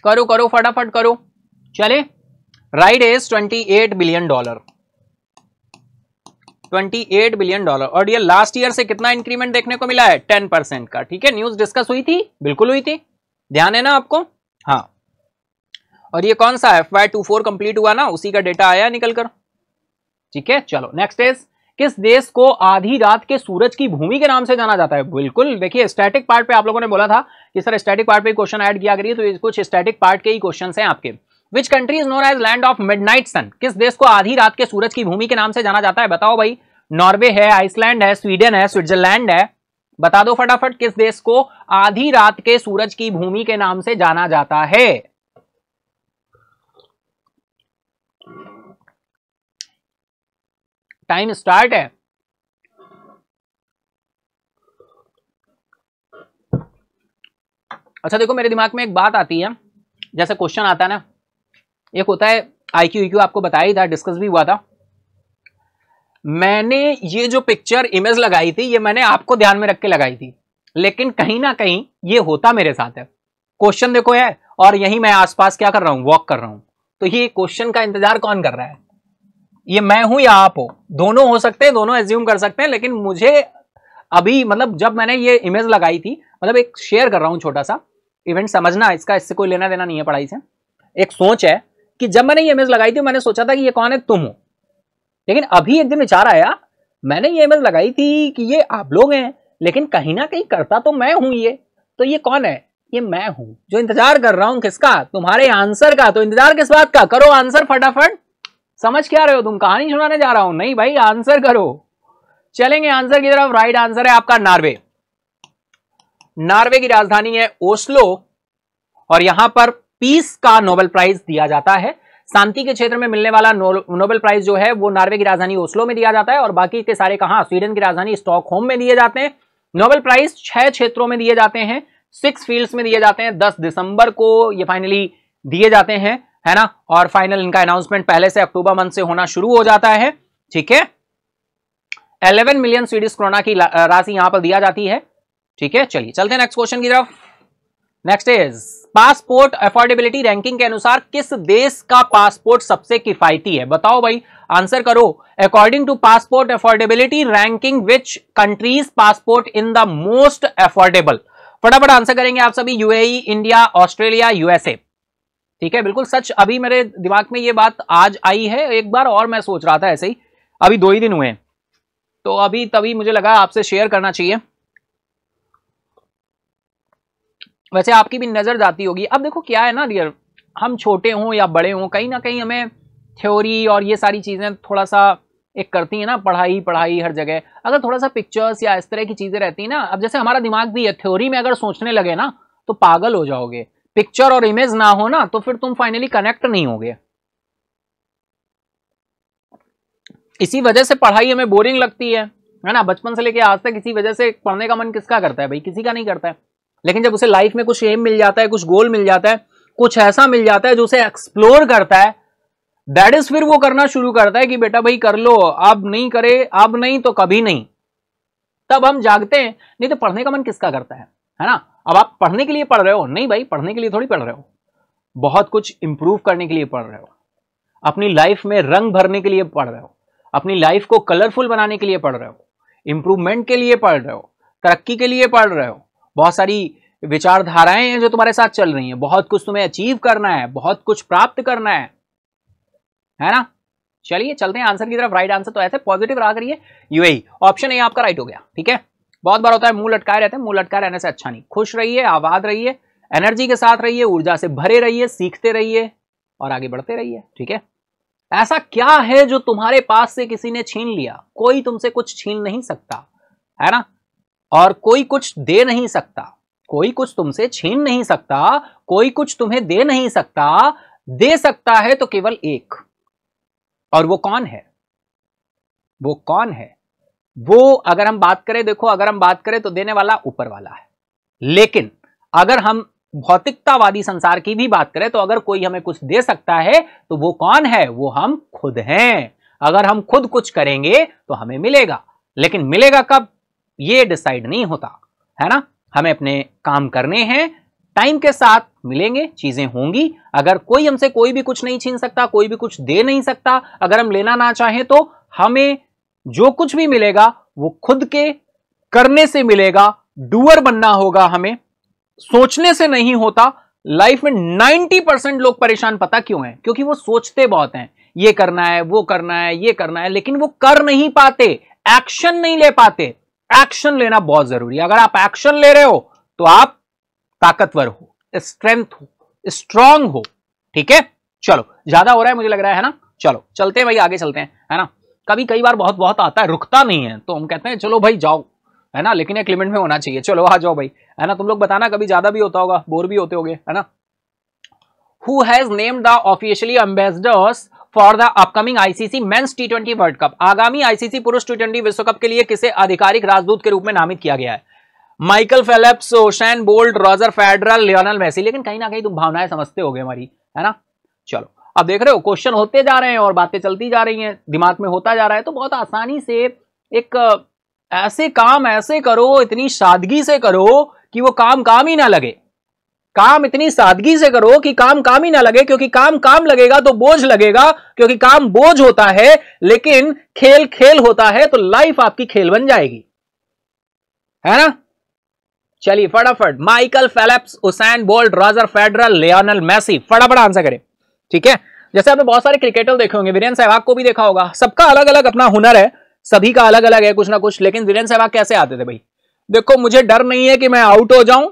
करो करो फटाफट करो चले right is 28 billion dollar 28 billion dollar और ये लास्ट ईयर से कितना इंक्रीमेंट देखने को मिला है 10 परसेंट का ठीक है न्यूज डिस्कस हुई थी बिल्कुल हुई थी ध्यान है ना आपको हाँ और ये कौन सा F Y two four complete हुआ ना उसी का डेटा आया निकलकर ठीक है चलो नेक्स्ट इज किस देश को आधी रात के सूरज की भूमि के नाम से जाना जाता है बिल्कुल देखिए स्टैटिक पार्ट पे आप लोगों ने बोला था कि सर स्टैटिक पार्ट पे क्वेश्चन ऐड किया करिए तो कुछ स्टैटिक पार्ट के ही क्वेश्चन हैं आपके which country is known as land of mid sun किस देश को आधी रात के सूरज की भूमि के नाम से जाना जाता है बताओ भाई नॉर्वे है आइसलैंड है स्वीडन है स्विट्जरलैंड है बता दो फटाफट किस देश को आधी रात के सूरज की भूमि के नाम से जाना जाता है टाइम स्टार्ट है अच्छा देखो मेरे दिमाग में एक बात आती है जैसे क्वेश्चन आता है ना एक होता है आई क्यू क्यू आपको बताया ही था डिस्कस भी हुआ था मैंने ये जो पिक्चर इमेज लगाई थी ये मैंने आपको ध्यान में रख के लगाई थी लेकिन कहीं ना कहीं ये होता मेरे साथ है क्वेश्चन देखो है और यही मैं आसपास क्या कर रहा हूँ वॉक कर रहा हूं तो ये क्वेश्चन का इंतजार कौन कर रहा है ये मैं हूं या आप हो दोनों हो सकते हैं दोनों एज्यूम कर सकते हैं लेकिन मुझे अभी मतलब जब मैंने ये इमेज लगाई थी मतलब एक शेयर कर रहा हूं छोटा सा इवेंट समझना इसका इससे कोई लेना देना नहीं है पढ़ाई से एक सोच है कि जब मैंने ये इमेज लगाई थी मैंने सोचा था कि ये कौन है तुम हो लेकिन अभी एक दिन विचार आया मैंने ये इमेज लगाई थी कि ये आप लोग हैं लेकिन कहीं ना कहीं करता तो मैं हूं ये तो ये कौन है ये मैं हूं जो इंतजार कर रहा हूं किसका तुम्हारे आंसर का तो इंतजार किस बात का करो आंसर फटाफट समझ क्या रहे हो तुम कहानी सुनाने जा रहा हूं नहीं भाई आंसर करो चलेंगे आंसर की तरफ राइट आंसर है आपका नार्वे नॉर्वे की राजधानी है ओस्लो और यहां पर पीस का नोबेल प्राइज दिया जाता है शांति के क्षेत्र में मिलने वाला नो, नोबेल प्राइज जो है वो नॉर्वे की राजधानी ओस्लो में दिया जाता है और बाकी के सारे कहा स्वीडन की राजधानी स्टॉकहोम में दिए जाते हैं नोबेल प्राइज छह क्षेत्रों में दिए जाते हैं सिक्स फील्ड्स में दिए जाते हैं दस दिसंबर को ये फाइनली दिए जाते हैं है ना और फाइनल इनका अनाउंसमेंट पहले से अक्टूबर मंथ से होना शुरू हो जाता है ठीक है 11 मिलियन स्वीडिश क्रोना की राशि यहां पर दिया जाती है ठीक है चलिए चलते हैं नेक्स्ट क्वेश्चन की तरफ next is passport affordability ranking के अनुसार किस देश का पासपोर्ट सबसे किफायती है बताओ भाई आंसर करो according to passport affordability ranking which countries passport in the most affordable फटाफट आंसर करेंगे आप सभी यूएई इंडिया ऑस्ट्रेलिया यूएसए ठीक है बिल्कुल सच अभी मेरे दिमाग में ये बात आज आई है एक बार और मैं सोच रहा था ऐसे ही अभी दो ही दिन हुए तो अभी तभी मुझे लगा आपसे शेयर करना चाहिए वैसे आपकी भी नज़र जाती होगी अब देखो क्या है ना डियर हम छोटे हों या बड़े हों कहीं ना कहीं हमें थ्योरी और ये सारी चीज़ें थोड़ा सा एक करती है ना पढ़ाई पढ़ाई हर जगह अगर थोड़ा सा पिक्चर्स या इस तरह की चीज़ें रहती हैं ना अब जैसे हमारा दिमाग भी है थ्योरी में अगर सोचने लगे ना तो पागल हो जाओगे पिक्चर और इमेज ना हो ना तो फिर तुम फाइनली कनेक्ट नहीं होगे इसी वजह से पढ़ाई हमें बोरिंग लगती है है ना बचपन से लेके आज तक इसी वजह से पढ़ने का मन किसका करता है भाई किसी का नहीं करता है लेकिन जब उसे लाइफ में कुछ एम मिल जाता है कुछ गोल मिल जाता है कुछ ऐसा मिल जाता है जो उसे एक्सप्लोर करता है दैट इज फिर वो करना शुरू करता है कि बेटा भाई कर लो अब नहीं करे अब नहीं तो कभी नहीं तब हम जागते हैं नहीं तो पढ़ने का मन किसका करता है है ना अब आप पढ़ने के लिए पढ़ रहे हो नहीं भाई पढ़ने के लिए थोड़ी पढ़ रहे हो बहुत कुछ इंप्रूव करने के लिए पढ़ रहे हो अपनी लाइफ में रंग भरने के लिए पढ़ रहे हो अपनी लाइफ को कलरफुल बनाने के लिए पढ़ रहे हो इंप्रूवमेंट के लिए पढ़ रहे हो तरक्की के लिए पढ़ रहे हो बहुत सारी विचारधाराएं हैं जो तुम्हारे साथ चल रही हैं बहुत कुछ तुम्हें अचीव करना है बहुत कुछ प्राप्त करना है है ना चलिए चलते हैं आंसर की तरफ राइट आंसर तो ऐसे पॉजिटिव रहा करिए यूएई ऑप्शन ए आपका राइट हो गया ठीक है बहुत बार होता है मुंह लटकाए रहते हैं मुंह लटकाए रहने से अच्छा नहीं खुश रहिए आबाद रहिए एनर्जी के साथ रहिए ऊर्जा से भरे रहिए सीखते रहिए और आगे बढ़ते रहिए ठीक है ऐसा क्या है जो तुम्हारे पास से किसी ने छीन लिया कोई तुमसे कुछ छीन नहीं सकता है ना और कोई कुछ दे नहीं सकता कोई कुछ तुमसे छीन नहीं सकता कोई कुछ तुम्हें दे नहीं सकता दे सकता है तो केवल एक और वो कौन है वो कौन है वो अगर हम बात करें देखो अगर हम बात करें तो देने वाला ऊपर वाला है लेकिन अगर हम भौतिकतावादी संसार की भी बात करें तो अगर कोई हमें कुछ दे सकता है तो वो कौन है वो हम खुद हैं अगर हम खुद कुछ करेंगे तो हमें मिलेगा लेकिन मिलेगा कब ये डिसाइड नहीं होता है ना हमें अपने काम करने हैं टाइम के साथ मिलेंगे चीजें होंगी अगर कोई हमसे कोई भी कुछ नहीं छीन सकता कोई भी कुछ दे नहीं सकता अगर हम लेना ना चाहें तो हमें जो कुछ भी मिलेगा वो खुद के करने से मिलेगा डूअर बनना होगा हमें सोचने से नहीं होता लाइफ में 90 परसेंट लोग परेशान पता क्यों हैं क्योंकि वो सोचते बहुत हैं ये करना है वो करना है ये करना है लेकिन वो कर नहीं पाते एक्शन नहीं ले पाते एक्शन लेना बहुत जरूरी है अगर आप एक्शन ले रहे हो तो आप ताकतवर हो स्ट्रेंथ हो स्ट्रांग हो ठीक है चलो ज्यादा हो रहा है मुझे लग रहा है ना चलो चलते हैं भाई आगे चलते हैं है ना कभी कई बार बहुत बहुत आता है रुकता नहीं है तो हम कहते हैं चलो भाई जाओ है ना लेकिन एक लिमिट में होना चाहिए चलो आ जाओ भाई है ना तुम लोग बताना कभी ज्यादा भी होता होगा बोर भी होते हो है ना who has name the officially ambassadors for the upcoming ICC men's T twenty world cup आगामी आईसीसी पुरुष टी ट्वेंटी विश्व कप के लिए किसे आधिकारिक राजदूत के रूप में नामित किया गया है Michael Phelps Usain Bolt Roger Federer Lionel Messi लेकिन कहीं ना कहीं तुम भावनाएं समझते हो हमारी है ना चलो आप देख रहे हो क्वेश्चन होते जा रहे हैं और बातें चलती जा रही हैं दिमाग में होता जा रहा है तो बहुत आसानी से एक ऐसे काम ऐसे करो इतनी सादगी से करो कि वो काम काम ही ना लगे काम इतनी सादगी से करो कि काम काम ही ना लगे क्योंकि काम काम लगेगा तो बोझ लगेगा क्योंकि काम बोझ होता है लेकिन खेल खेल होता है तो लाइफ आपकी खेल बन जाएगी है ना चलिए फटाफट Michael Phelps Usain Bolt Roger Federer Lionel Messi फटाफट आंसर करें ठीक है जैसे आपने बहुत सारे क्रिकेटर देखे होंगे वीरेंद्र सहवाग को भी देखा होगा सबका अलग अलग अपना हुनर है सभी का अलग अलग है कुछ ना कुछ लेकिन वीरेंद्र सहवाग कैसे आते थे भाई देखो मुझे डर नहीं है कि मैं आउट हो जाऊं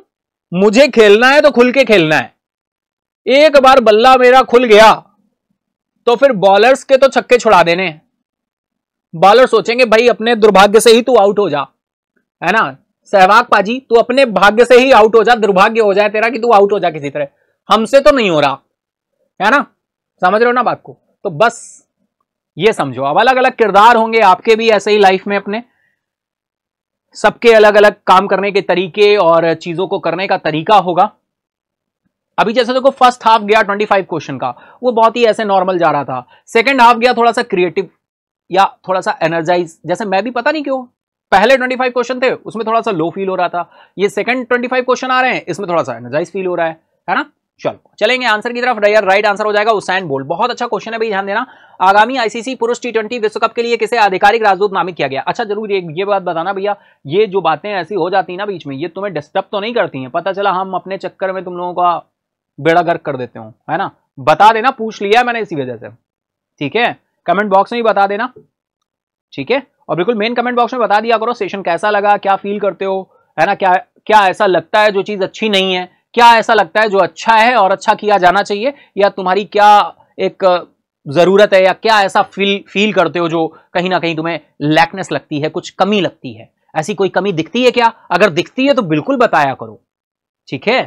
मुझे खेलना है तो खुल के खेलना है एक बार बल्ला मेरा खुल गया तो फिर बॉलर्स के तो छक्के छुड़ा देने बॉलर सोचेंगे भाई अपने दुर्भाग्य से ही तू आउट हो जा है ना सहवाग पाजी तू अपने भाग्य से ही आउट हो जा दुर्भाग्य हो जाए तेरा कि तू आउट हो जा किसी तरह हमसे तो नहीं हो रहा है ना समझ रहे हो ना बात को तो बस ये समझो अब अलग अलग किरदार होंगे आपके भी ऐसे ही लाइफ में अपने सबके अलग अलग काम करने के तरीके और चीजों को करने का तरीका होगा अभी जैसे देखो फर्स्ट हाफ गया 25 क्वेश्चन का वो बहुत ही ऐसे नॉर्मल जा रहा था सेकंड हाफ गया थोड़ा सा क्रिएटिव या थोड़ा सा एनर्जाइज जैसे मैं भी पता नहीं क्यों पहले 25 क्वेश्चन थे उसमें थोड़ा सा लो फील हो रहा था ये सेकंड 25 क्वेश्चन आ रहे हैं इसमें थोड़ा सा एनर्जाइज फील हो रहा है है ना चलो चलेंगे आंसर की तरफ राइट आंसर हो जाएगा उसैन बोल्ट बहुत अच्छा क्वेश्चन है भाई ध्यान देना आगामी आईसीसी पुरुष टी ट्वेंटी विश्व कप के लिए किसे आधिकारिक राजदूत नामित किया गया अच्छा जरूर एक ये बात बताना भैया ये जो बातें ऐसी हो जाती है ना बीच में ये तुम्हें डिस्टर्ब तो नहीं करती हैं पता चला हम अपने चक्कर में तुम लोगों का बेड़ा गर्क कर देते हो है ना बता देना पूछ लिया मैंने इसी वजह से ठीक है कमेंट बॉक्स में ही बता देना ठीक है और बिल्कुल मेन कमेंट बॉक्स में बता दिया करो सेशन कैसा लगा क्या फील करते हो है ना क्या क्या ऐसा लगता है जो चीज़ अच्छी नहीं है क्या ऐसा लगता है जो अच्छा है और अच्छा किया जाना चाहिए या तुम्हारी क्या एक ज़रूरत है या क्या ऐसा फील फील करते हो जो कहीं ना कहीं तुम्हें लैकनेस लगती है कुछ कमी लगती है ऐसी कोई कमी दिखती है क्या अगर दिखती है तो बिल्कुल बताया करो ठीक है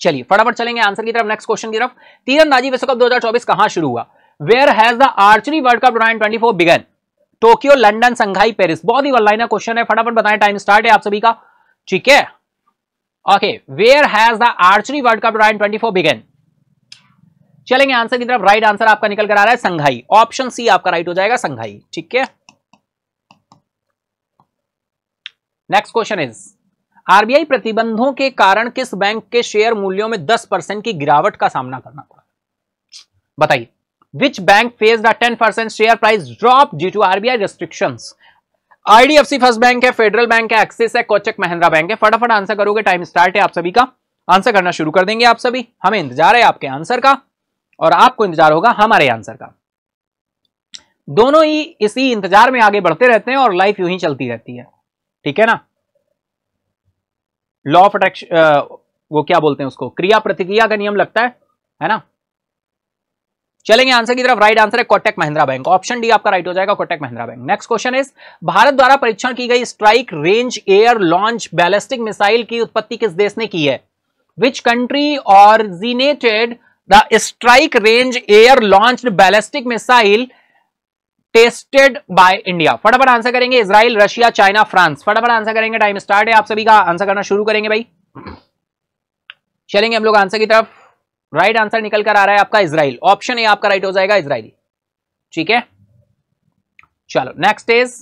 चलिए फटाफट चलेंगे आंसर की तरफ नेक्स्ट क्वेश्चन की तरफ तीरंदाजी विश्व कप 2024 कहां शुरू हुआ where has the archery world cup tournament twenty four began Tokyo London Shanghai Paris बहुत ही वनलाइनर क्वेश्चन है फटाफट बताएं टाइम स्टार्ट है आप सभी का ठीक है where has the archery world world twenty four began चलेंगे आंसर की तरफ राइट आंसर आपका निकल कर आ रहा है संघाई ऑप्शन सी आपका राइट हो जाएगा संघाई ठीक है नेक्स्ट क्वेश्चन इज आरबीआई प्रतिबंधों के कारण किस बैंक के शेयर मूल्यों में 10 परसेंट की गिरावट का सामना करना पड़ा बताइए which bank face the 10 percent share price drop due to RBI restrictions IDFC first bank है फेडरल बैंक है एक्सिस है कोचक महिंद्रा बैंक है फटाफट आंसर करोगे टाइम स्टार्ट है आप सभी का आंसर करना शुरू कर देंगे आप सभी हमें इंतजार है आपके आंसर का और आपको इंतजार होगा हमारे आंसर का दोनों ही इसी इंतजार में आगे बढ़ते रहते हैं और लाइफ यू ही चलती रहती है ठीक है ना लॉ ऑफ अट्रैक्शन वो क्या बोलते हैं उसको क्रिया प्रतिक्रिया का नियम लगता है है ना चलेंगे आंसर की तरफ राइट आंसर है Kotak Mahindra bank option D आपका राइट हो जाएगा Kotak Mahindra bank next question is Bharat द्वारा परीक्षण की गई strike range air launch ballistic missile की उत्पत्ति किस देश ने की है which country originated the strike range air launch ballistic missile tested by India फटाफट आंसर करेंगे इसराइल रशिया चाइना फ्रांस फटाफट आंसर करेंगे टाइम स्टार्ट है आप सभी का आंसर करना शुरू करेंगे भाई चलेंगे हम लोग आंसर की तरफ राइट आंसर निकल कर आ रहा है आपका इसराइल ऑप्शन ए आपका राइट हो जाएगा इसराइल ठीक है चलो नेक्स्ट इज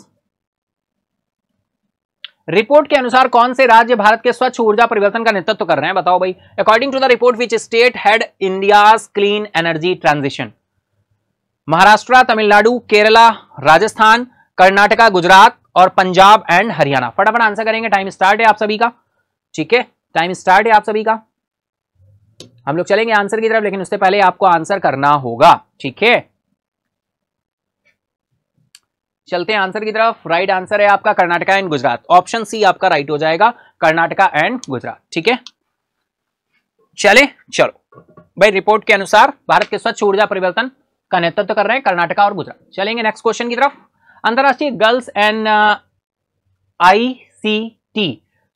रिपोर्ट के अनुसार कौन से राज्य भारत के स्वच्छ ऊर्जा परिवर्तन का नेतृत्व कर रहे हैं बताओ भाई according to the report which state head India clean energy transition Maharashtra Tamil Nadu Kerala Rajasthan Karnataka Gujarat और पंजाब एंड हरियाणा फटाफट आंसर करेंगे टाइम स्टार्ट है आप सभी का ठीक है टाइम स्टार्ट है आप सभी का हम लोग चलेंगे आंसर की तरफ लेकिन उससे पहले आपको आंसर करना होगा ठीक है चलते हैं आंसर की तरफ राइट आंसर है आपका Karnataka and Gujarat option C आपका राइट हो जाएगा कर्नाटका एंड गुजरात ठीक है चले चलो भाई रिपोर्ट के अनुसार भारत के स्वच्छ ऊर्जा परिवर्तन का नेतृत्व कर रहे हैं कर्नाटका और गुजरात चलेंगे नेक्स्ट क्वेश्चन की तरफ अंतर्राष्ट्रीय girls and I C T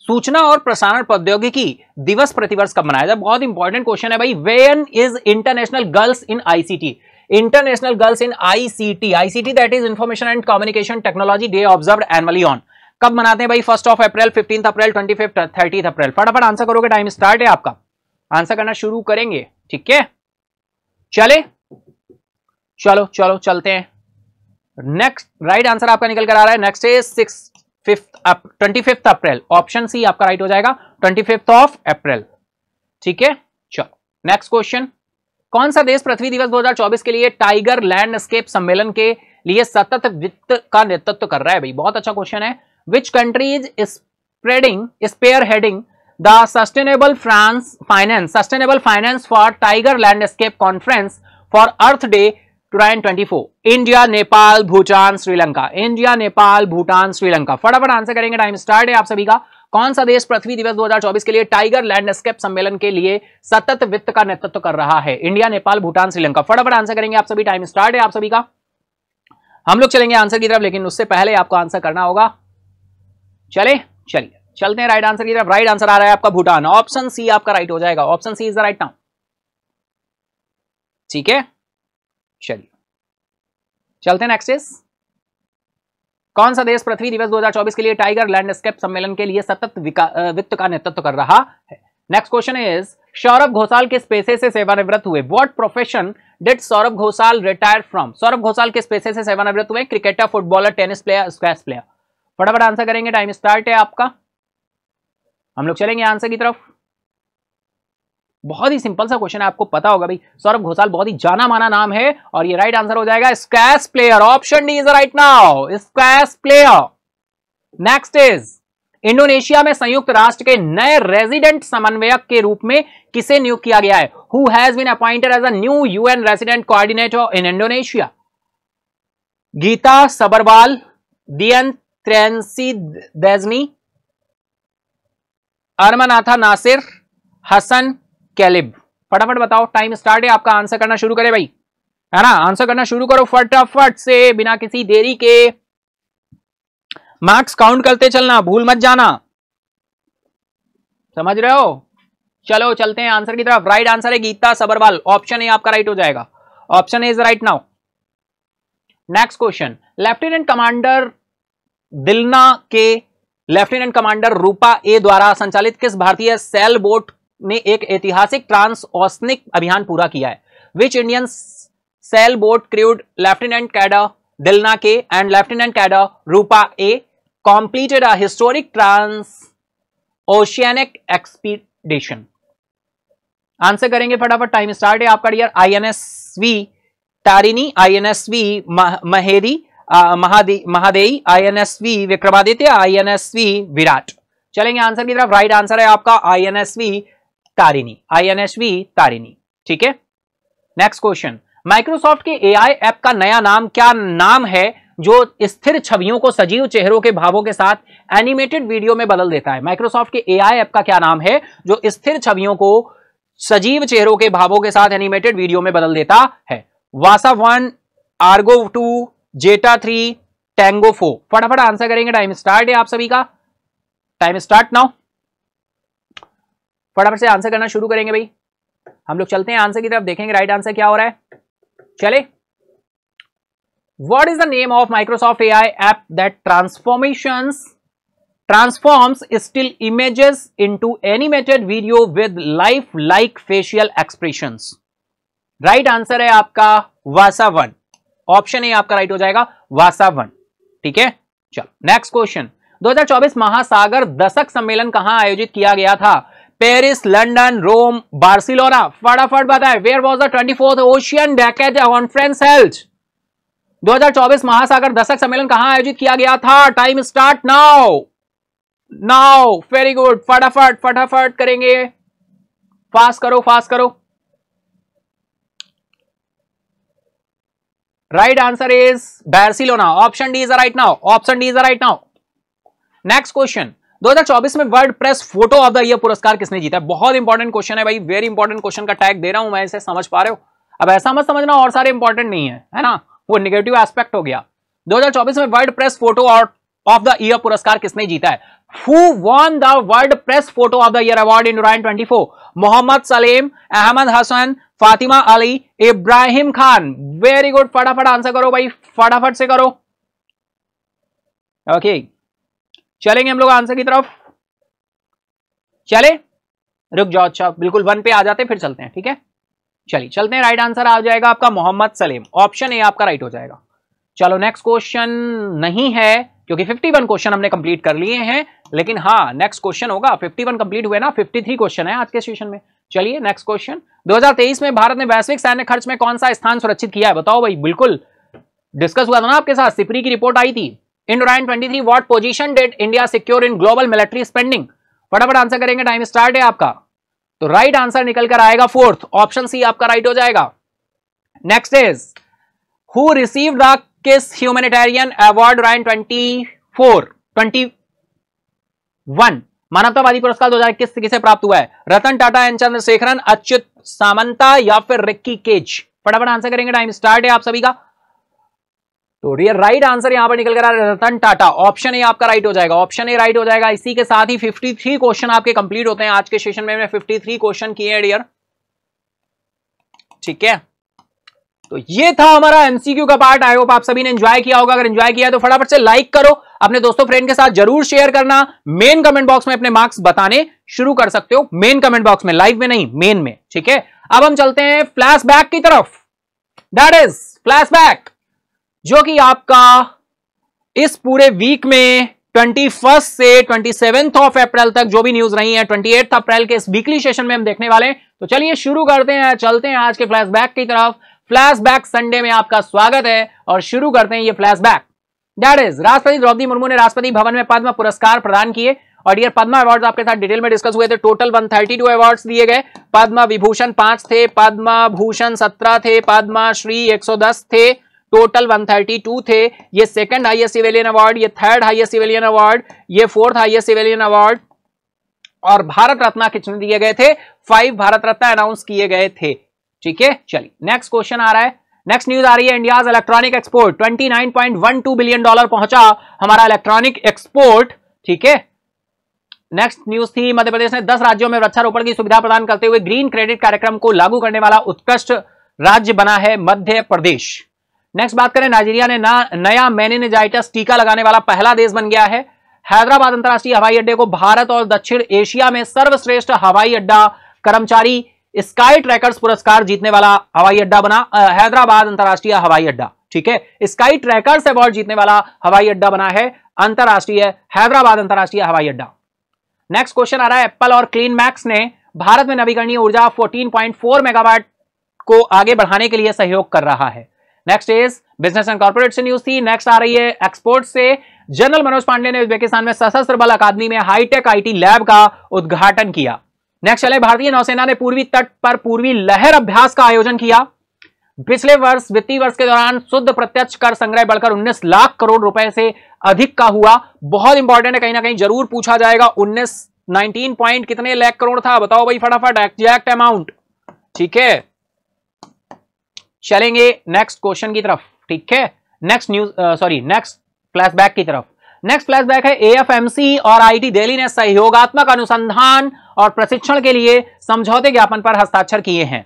सूचना और प्रसारण प्रौद्योगिकी दिवस प्रतिवर्ष कब मनाया जाए बहुत इंपॉर्टेंट क्वेश्चन है भाई when is international girls in ICT international girls in ICT ICT that is information and communication technology day observe annually on कब मनाते हैं भाई first of April fifteen April twenty fifth thirtieth April फटाफट आंसर करोगे टाइम स्टार्ट है आपका आंसर करना शुरू करेंगे ठीक है चले चलो चलो चलते हैं नेक्स्ट राइट आंसर आपका निकल कर आ रहा है next is six twenty fifth April option C आपका राइट हो जाएगा ट्वेंटी फिफ्थ ऑफ अप्रैल ठीक है चलो नेक्स्ट क्वेश्चन कौन सा देश पृथ्वी दिवस 2024 के लिए टाइगर लैंडस्केप सम्मेलन के लिए सतत वित्त का नेतृत्व कर रहा है भाई बहुत अच्छा क्वेश्चन है which country is spreading spare heading the sustainable France finance sustainable finance for tiger landscape conference for earth day twenty India Nepal Bhutan Sri Lanka India Nepal Bhutan Sri Lanka फटाफट आंसर करेंगे टाइम स्टार्ट है आप सभी का कौन सा देश पृथ्वी दिवस 2024 के लिए टाइगर लैंडस्केप सम्मेलन के लिए सतत वित्त का नेतृत्व कर रहा है इंडिया नेपाल भूटान श्रीलंका फटाफट आंसर करेंगे आप सभी टाइम स्टार्ट है आप सभी का हम लोग चलेंगे आंसर की तरफ लेकिन उससे पहले आपको आंसर करना होगा चले चलिए चलते हैं राइट आंसर की तरफ राइट आंसर आ रहा है आपका भूटान ऑप्शन सी आपका राइट हो जाएगा option C is the right now ठीक है चलिए चलते हैं नेक्स्ट कौन सा देश पृथ्वी दिवस 2024 के लिए टाइगर लैंडस्केप सम्मेलन के लिए सतत वित्त का नेतृत्व कर रहा है next question is Saurabh Ghoshal किस पेशे से सेवानिवृत्त हुए what profession did Saurabh Ghoshal retire from Saurabh Ghoshal किस पेशे से सेवानिवृत्त हुए cricketer footballer tennis player squash player फटाफट आंसर करेंगे टाइम स्टार्ट है आपका हम लोग चलेंगे आंसर की तरफ बहुत ही सिंपल सा क्वेश्चन है आपको पता होगा भाई सौरभ घोषाल बहुत ही जाना माना नाम है और ये राइट आंसर हो जाएगा squash player option D is right now squash player next is Indonesia में संयुक्त राष्ट्र के नए रेजिडेंट समन्वयक के रूप में किसे नियुक्त किया गया है who has been appointed as a new UN resident coordinator in Indonesia Gita Sabharwal Dian Triansyah Djani Arrmanatha Nasir Hasan Kleib फटाफट बताओ टाइम स्टार्ट है आपका आंसर करना शुरू करें भाई है ना आंसर करना शुरू करो फटाफट से बिना किसी देरी के मार्क्स काउंट करते चलना भूल मत जाना समझ रहे हो चलो चलते हैं आंसर की तरफ राइट आंसर है गीता सबरवाल ऑप्शन ए आपका राइट हो जाएगा option is right now next question lieutenant commander Dilna K lieutenant commander रूपा ए द्वारा संचालित किस भारतीय सेल बोट ने एक ऐतिहासिक ट्रांस ओसनिक अभियान पूरा किया है which Indian sailboat crewed lieutenant Cdr Dilna K and lieutenant Cdr Roopa A completed a historic trans-oceanic answer करेंगे फटाफट टाइम स्टार्ट है आपका डियर आईएनएसवी तारिणी आईएनएसवी महेरी महादेई महादेई आईएनएसवी विक्रमादित्य आईएनएसवी विराट चलेंगे आंसर की तरफ राइट आंसर है आपका आईएनएसवी तारिणी वी तारिणी ठीक है नेक्स्ट क्वेश्चन माइक्रोसॉफ्ट के एआई ऐप का नया नाम क्या नाम है जो स्थिर छवियों को सजीव चेहरों के भावों के साथ एनिमेटेड वीडियो में बदल देता है माइक्रोसॉफ्ट के एआई ऐप का क्या नाम है जो स्थिर छवियों को सजीव चेहरों के भावों के साथ एनिमेटेड वीडियो में बदल देता है VASA one Argo two Zeta three tango four फटाफट आंसर करेंगे टाइम स्टार्ट है आप सभी का टाइम स्टार्ट नाउ फटाफट से आंसर करना शुरू करेंगे भाई हम लोग चलते हैं आंसर की तरफ देखेंगे राइट आंसर क्या हो रहा है चले what is the name of Microsoft A I app that transformation transforms still images to animated video with lifelike facial expression right answer है आपका वासा वन ऑप्शन ए आपका राइट हो जाएगा वासा वन ठीक है चलो नेक्स्ट क्वेश्चन 2024 महासागर दशक सम्मेलन कहां आयोजित किया गया था पेरिस लंडन रोम बार्सिलोना फटाफट बताए where was the twenty fourth ocean decade conference held 2024 महासागर दशक सम्मेलन कहां आयोजित किया गया था time start now now very good फटाफट फटाफट करेंगे फास्ट करो फास्ट करो right answer is Barcelona option D is right now option D is right now next question 2024 में world press photo of the year पुरस्कार किसने जीता है बहुत इंपॉर्टेंट क्वेश्चन है भाई वेरी इंपॉर्टेंट क्वेश्चन का टैग दे रहा हूं मैं इसे समझ पा रहे हो अब ऐसा मत समझना और सारे इंपॉर्टेंट नहीं है है ना वो निगेटिव एस्पेक्ट हो गया दो में world press photo of the year पुरस्कार किसने जीता है Who won the world press photo of the year award in 2024? Mohammad Mohammad Salem Ahmed Hasan Fatima Ali Ibrahim Khan very good फटाफट आंसर करो भाई फटाफट से करो ओके okay. चलेंगे हम लोग आंसर की तरफ चले रुक जाओ अच्छा बिल्कुल वन पे आ जाते फिर चलते हैं ठीक है चलिए चलते हैं राइट आंसर आ जाएगा आपका मोहम्मद सलेम ऑप्शन ए आपका राइट हो जाएगा चलो नेक्स्ट क्वेश्चन नहीं है क्योंकि 51 क्वेश्चन हमने कंप्लीट कर लिए हैं लेकिन हाँ नेक्स्ट क्वेश्चन होगा 51 कंप्लीट हुए ना 53 क्वेश्चन है आज के सेशन में चलिए नेक्स्ट क्वेश्चन 2023 में भारत ने वैश्विक सैन्य खर्च में कौन सा स्थान सुरक्षित किया है बताओ भाई बिल्कुल डिस्कस हुआ था ना आपके साथ सिपरी की रिपोर्ट आई थी इंडोराइन Orion 23 what position did India secure in global military spending फटाफट आंसर करेंगे टाइम स्टार्ट है आपका तो राइट आंसर निकल कर आएगा फोर्थ ऑप्शन सी आपका राइट हो जाएगा next is who receive the KISS humanitarian award राइन ट्वेंटी फोर ट्वेंटी वन मानवतावादी पुरस्कार दो हजार इक्कीस किसे प्राप्त हुआ है रतन टाटा एन चंद्रशेखरन अच्युत सामंता या फिर रिक्की केज फटाफट आंसर करेंगे टाइम स्टार्ट है आप सभी का तो रियर राइट आंसर यहां पर निकल कर आ रहा है रतन टाटा ऑप्शन ए आपका राइट हो जाएगा ऑप्शन ए राइट हो जाएगा इसी के साथ ही 53 क्वेश्चन आपके कंप्लीट होते हैं आज के सेशन में 53 क्वेश्चन किए हैं डियर ठीक है तो ये था हमारा एमसीक्यू का पार्ट आई होप आप सभी ने एंजॉय किया होगा अगर एंजॉय किया तो फटाफट से लाइक करो अपने दोस्तों फ्रेंड के साथ जरूर शेयर करना मेन कमेंट बॉक्स में अपने मार्क्स बताने शुरू कर सकते हो मेन कमेंट बॉक्स में लाइव में नहीं मेन में ठीक है अब हम चलते हैं बैक की तरफ दैट इज बैक जो कि आपका इस पूरे वीक में ट्वेंटी फर्स्ट से ट्वेंटी सेवेंथ ऑफ अप्रैल तक जो भी न्यूज रही है ट्वेंटी एट अप्रैल के इस वीकली सेशन में हम देखने वाले हैं तो चलिए शुरू करते हैं चलते हैं आज के फ्लैशबैक की तरफ फ्लैशबैक संडे में आपका स्वागत है और शुरू करते हैं ये फ्लैशबैक दैट इज राष्ट्रपति द्रौपदी मुर्मू ने राष्ट्रपति भवन में पद्म पुरस्कार प्रदान किए और ये पद्म अवार्ड आपके साथ डिटेल में डिस्कस हुए थे total one thirty two awards दिए गए पद्म विभूषण पांच थे पद्म भूषण सत्रह थे पद्म श्री दस थे टोटल 132 थे ये सेकंड हाईएस्ट सिविलियन अवार्ड ये थर्ड हाईएस्ट सिविलियन अवार्ड ये फोर्थ हाईएस्ट सिविलियन अवार्ड और भारत रत्न कितने दिए गए थे फाइव भारत रत्न अनाउंस किए गए थे ठीक है चलिए नेक्स्ट क्वेश्चन आ रहा है नेक्स्ट न्यूज आ रही है India electronic export 29.12 billion dollar पहुंचा हमारा इलेक्ट्रॉनिक एक्सपोर्ट ठीक है नेक्स्ट न्यूज थी मध्य प्रदेश ने 10 राज्यों में वृक्षारोपण की सुविधा प्रदान करते हुए ग्रीन क्रेडिट कार्यक्रम को लागू करने वाला उत्कृष्ट राज्य बना है मध्य प्रदेश नेक्स्ट बात करें नाइजीरिया ने ना नया मेनिनजाइटस टीका लगाने वाला पहला देश बन गया है हैदराबाद अंतर्राष्ट्रीय हवाई अड्डे को भारत और दक्षिण एशिया में सर्वश्रेष्ठ हवाई अड्डा कर्मचारी स्काई ट्रैकर्स पुरस्कार जीतने वाला हवाई अड्डा बना हैदराबाद अंतर्राष्ट्रीय हवाई अड्डा ठीक है स्काई ट्रैकर्स अवार्ड जीतने वाला हवाई अड्डा बना है अंतर्राष्ट्रीय हैदराबाद अंतर्राष्ट्रीय हवाई अड्डा नेक्स्ट क्वेश्चन आ रहा है एप्पल और क्लीन मैक्स ने भारत में नवीकरणीय ऊर्जा 14.4 मेगावाट को आगे बढ़ाने के लिए सहयोग कर रहा है next is business and corporate से न्यूज थी नेक्स्ट आ रही है एक्सपोर्ट से जनरल मनोज पांडे ने उज्बेकिस्तान में सशस्त्र बल अकादमी में हाईटेक आईटी लैब का उद्घाटन किया नेक्स्ट चले भारतीय नौसेना ने पूर्वी तट पर पूर्वी लहर अभ्यास का आयोजन किया पिछले वर्ष वित्तीय वर्ष के दौरान शुद्ध प्रत्यक्ष कर संग्रह बढ़कर 19 लाख करोड़ रुपए से अधिक का हुआ बहुत इंपॉर्टेंट है कहीं ना कहीं जरूर पूछा जाएगा 19 19 पॉइंट कितने लाख करोड़ था बताओ भाई फटाफट एक्जैक्ट अमाउंट ठीक है चलेंगे नेक्स्ट क्वेश्चन की तरफ ठीक है next news sorry next flashback की तरफ नेक्स्ट फ्लैशबैक है एएफएमसी और आईटी दिल्ली ने सहयोगात्मक अनुसंधान और प्रशिक्षण के लिए समझौते ज्ञापन पर हस्ताक्षर किए हैं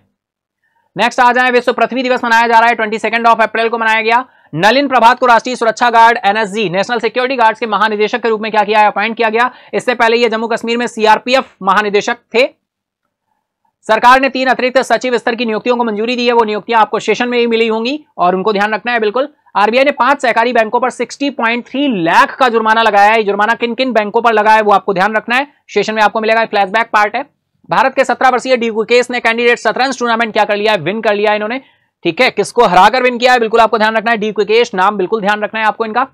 नेक्स्ट आ जाए विश्व पृथ्वी दिवस मनाया जा रहा है ट्वेंटी सेकेंड ऑफ अप्रैल को मनाया गया नलिन प्रभात को राष्ट्रीय सुरक्षा guard NSG national security guards के महानिदेशक के रूप में क्या किया है अपॉइंट किया गया इससे पहले ये जम्मू कश्मीर में सीआरपीएफ महानिदेशक थे सरकार ने तीन अतिरिक्त सचिव स्तर की नियुक्तियों को मंजूरी दी है वो नियुक्तियां आपको सेशन में ही मिली होंगी और उनको ध्यान रखना है बिल्कुल आरबीआई ने पांच सहकारी बैंकों पर 60.3 लाख का जुर्माना लगाया है जुर्माना किन किन बैंकों पर लगा है वो आपको ध्यान रखना है सेशन में आपको मिलेगा फ्लैशबैक पार्ट है भारत के सत्रह वर्षीय डी गुकेश ने कैंडिडेट शतरंज टूर्नामेंट क्या कर लिया है विन कर लिया है इन्होंने ठीक है किसको हराकर विन किया है बिल्कुल आपको ध्यान रखना है डी गुकेश नाम बिल्कुल ध्यान रखना है आपको इनका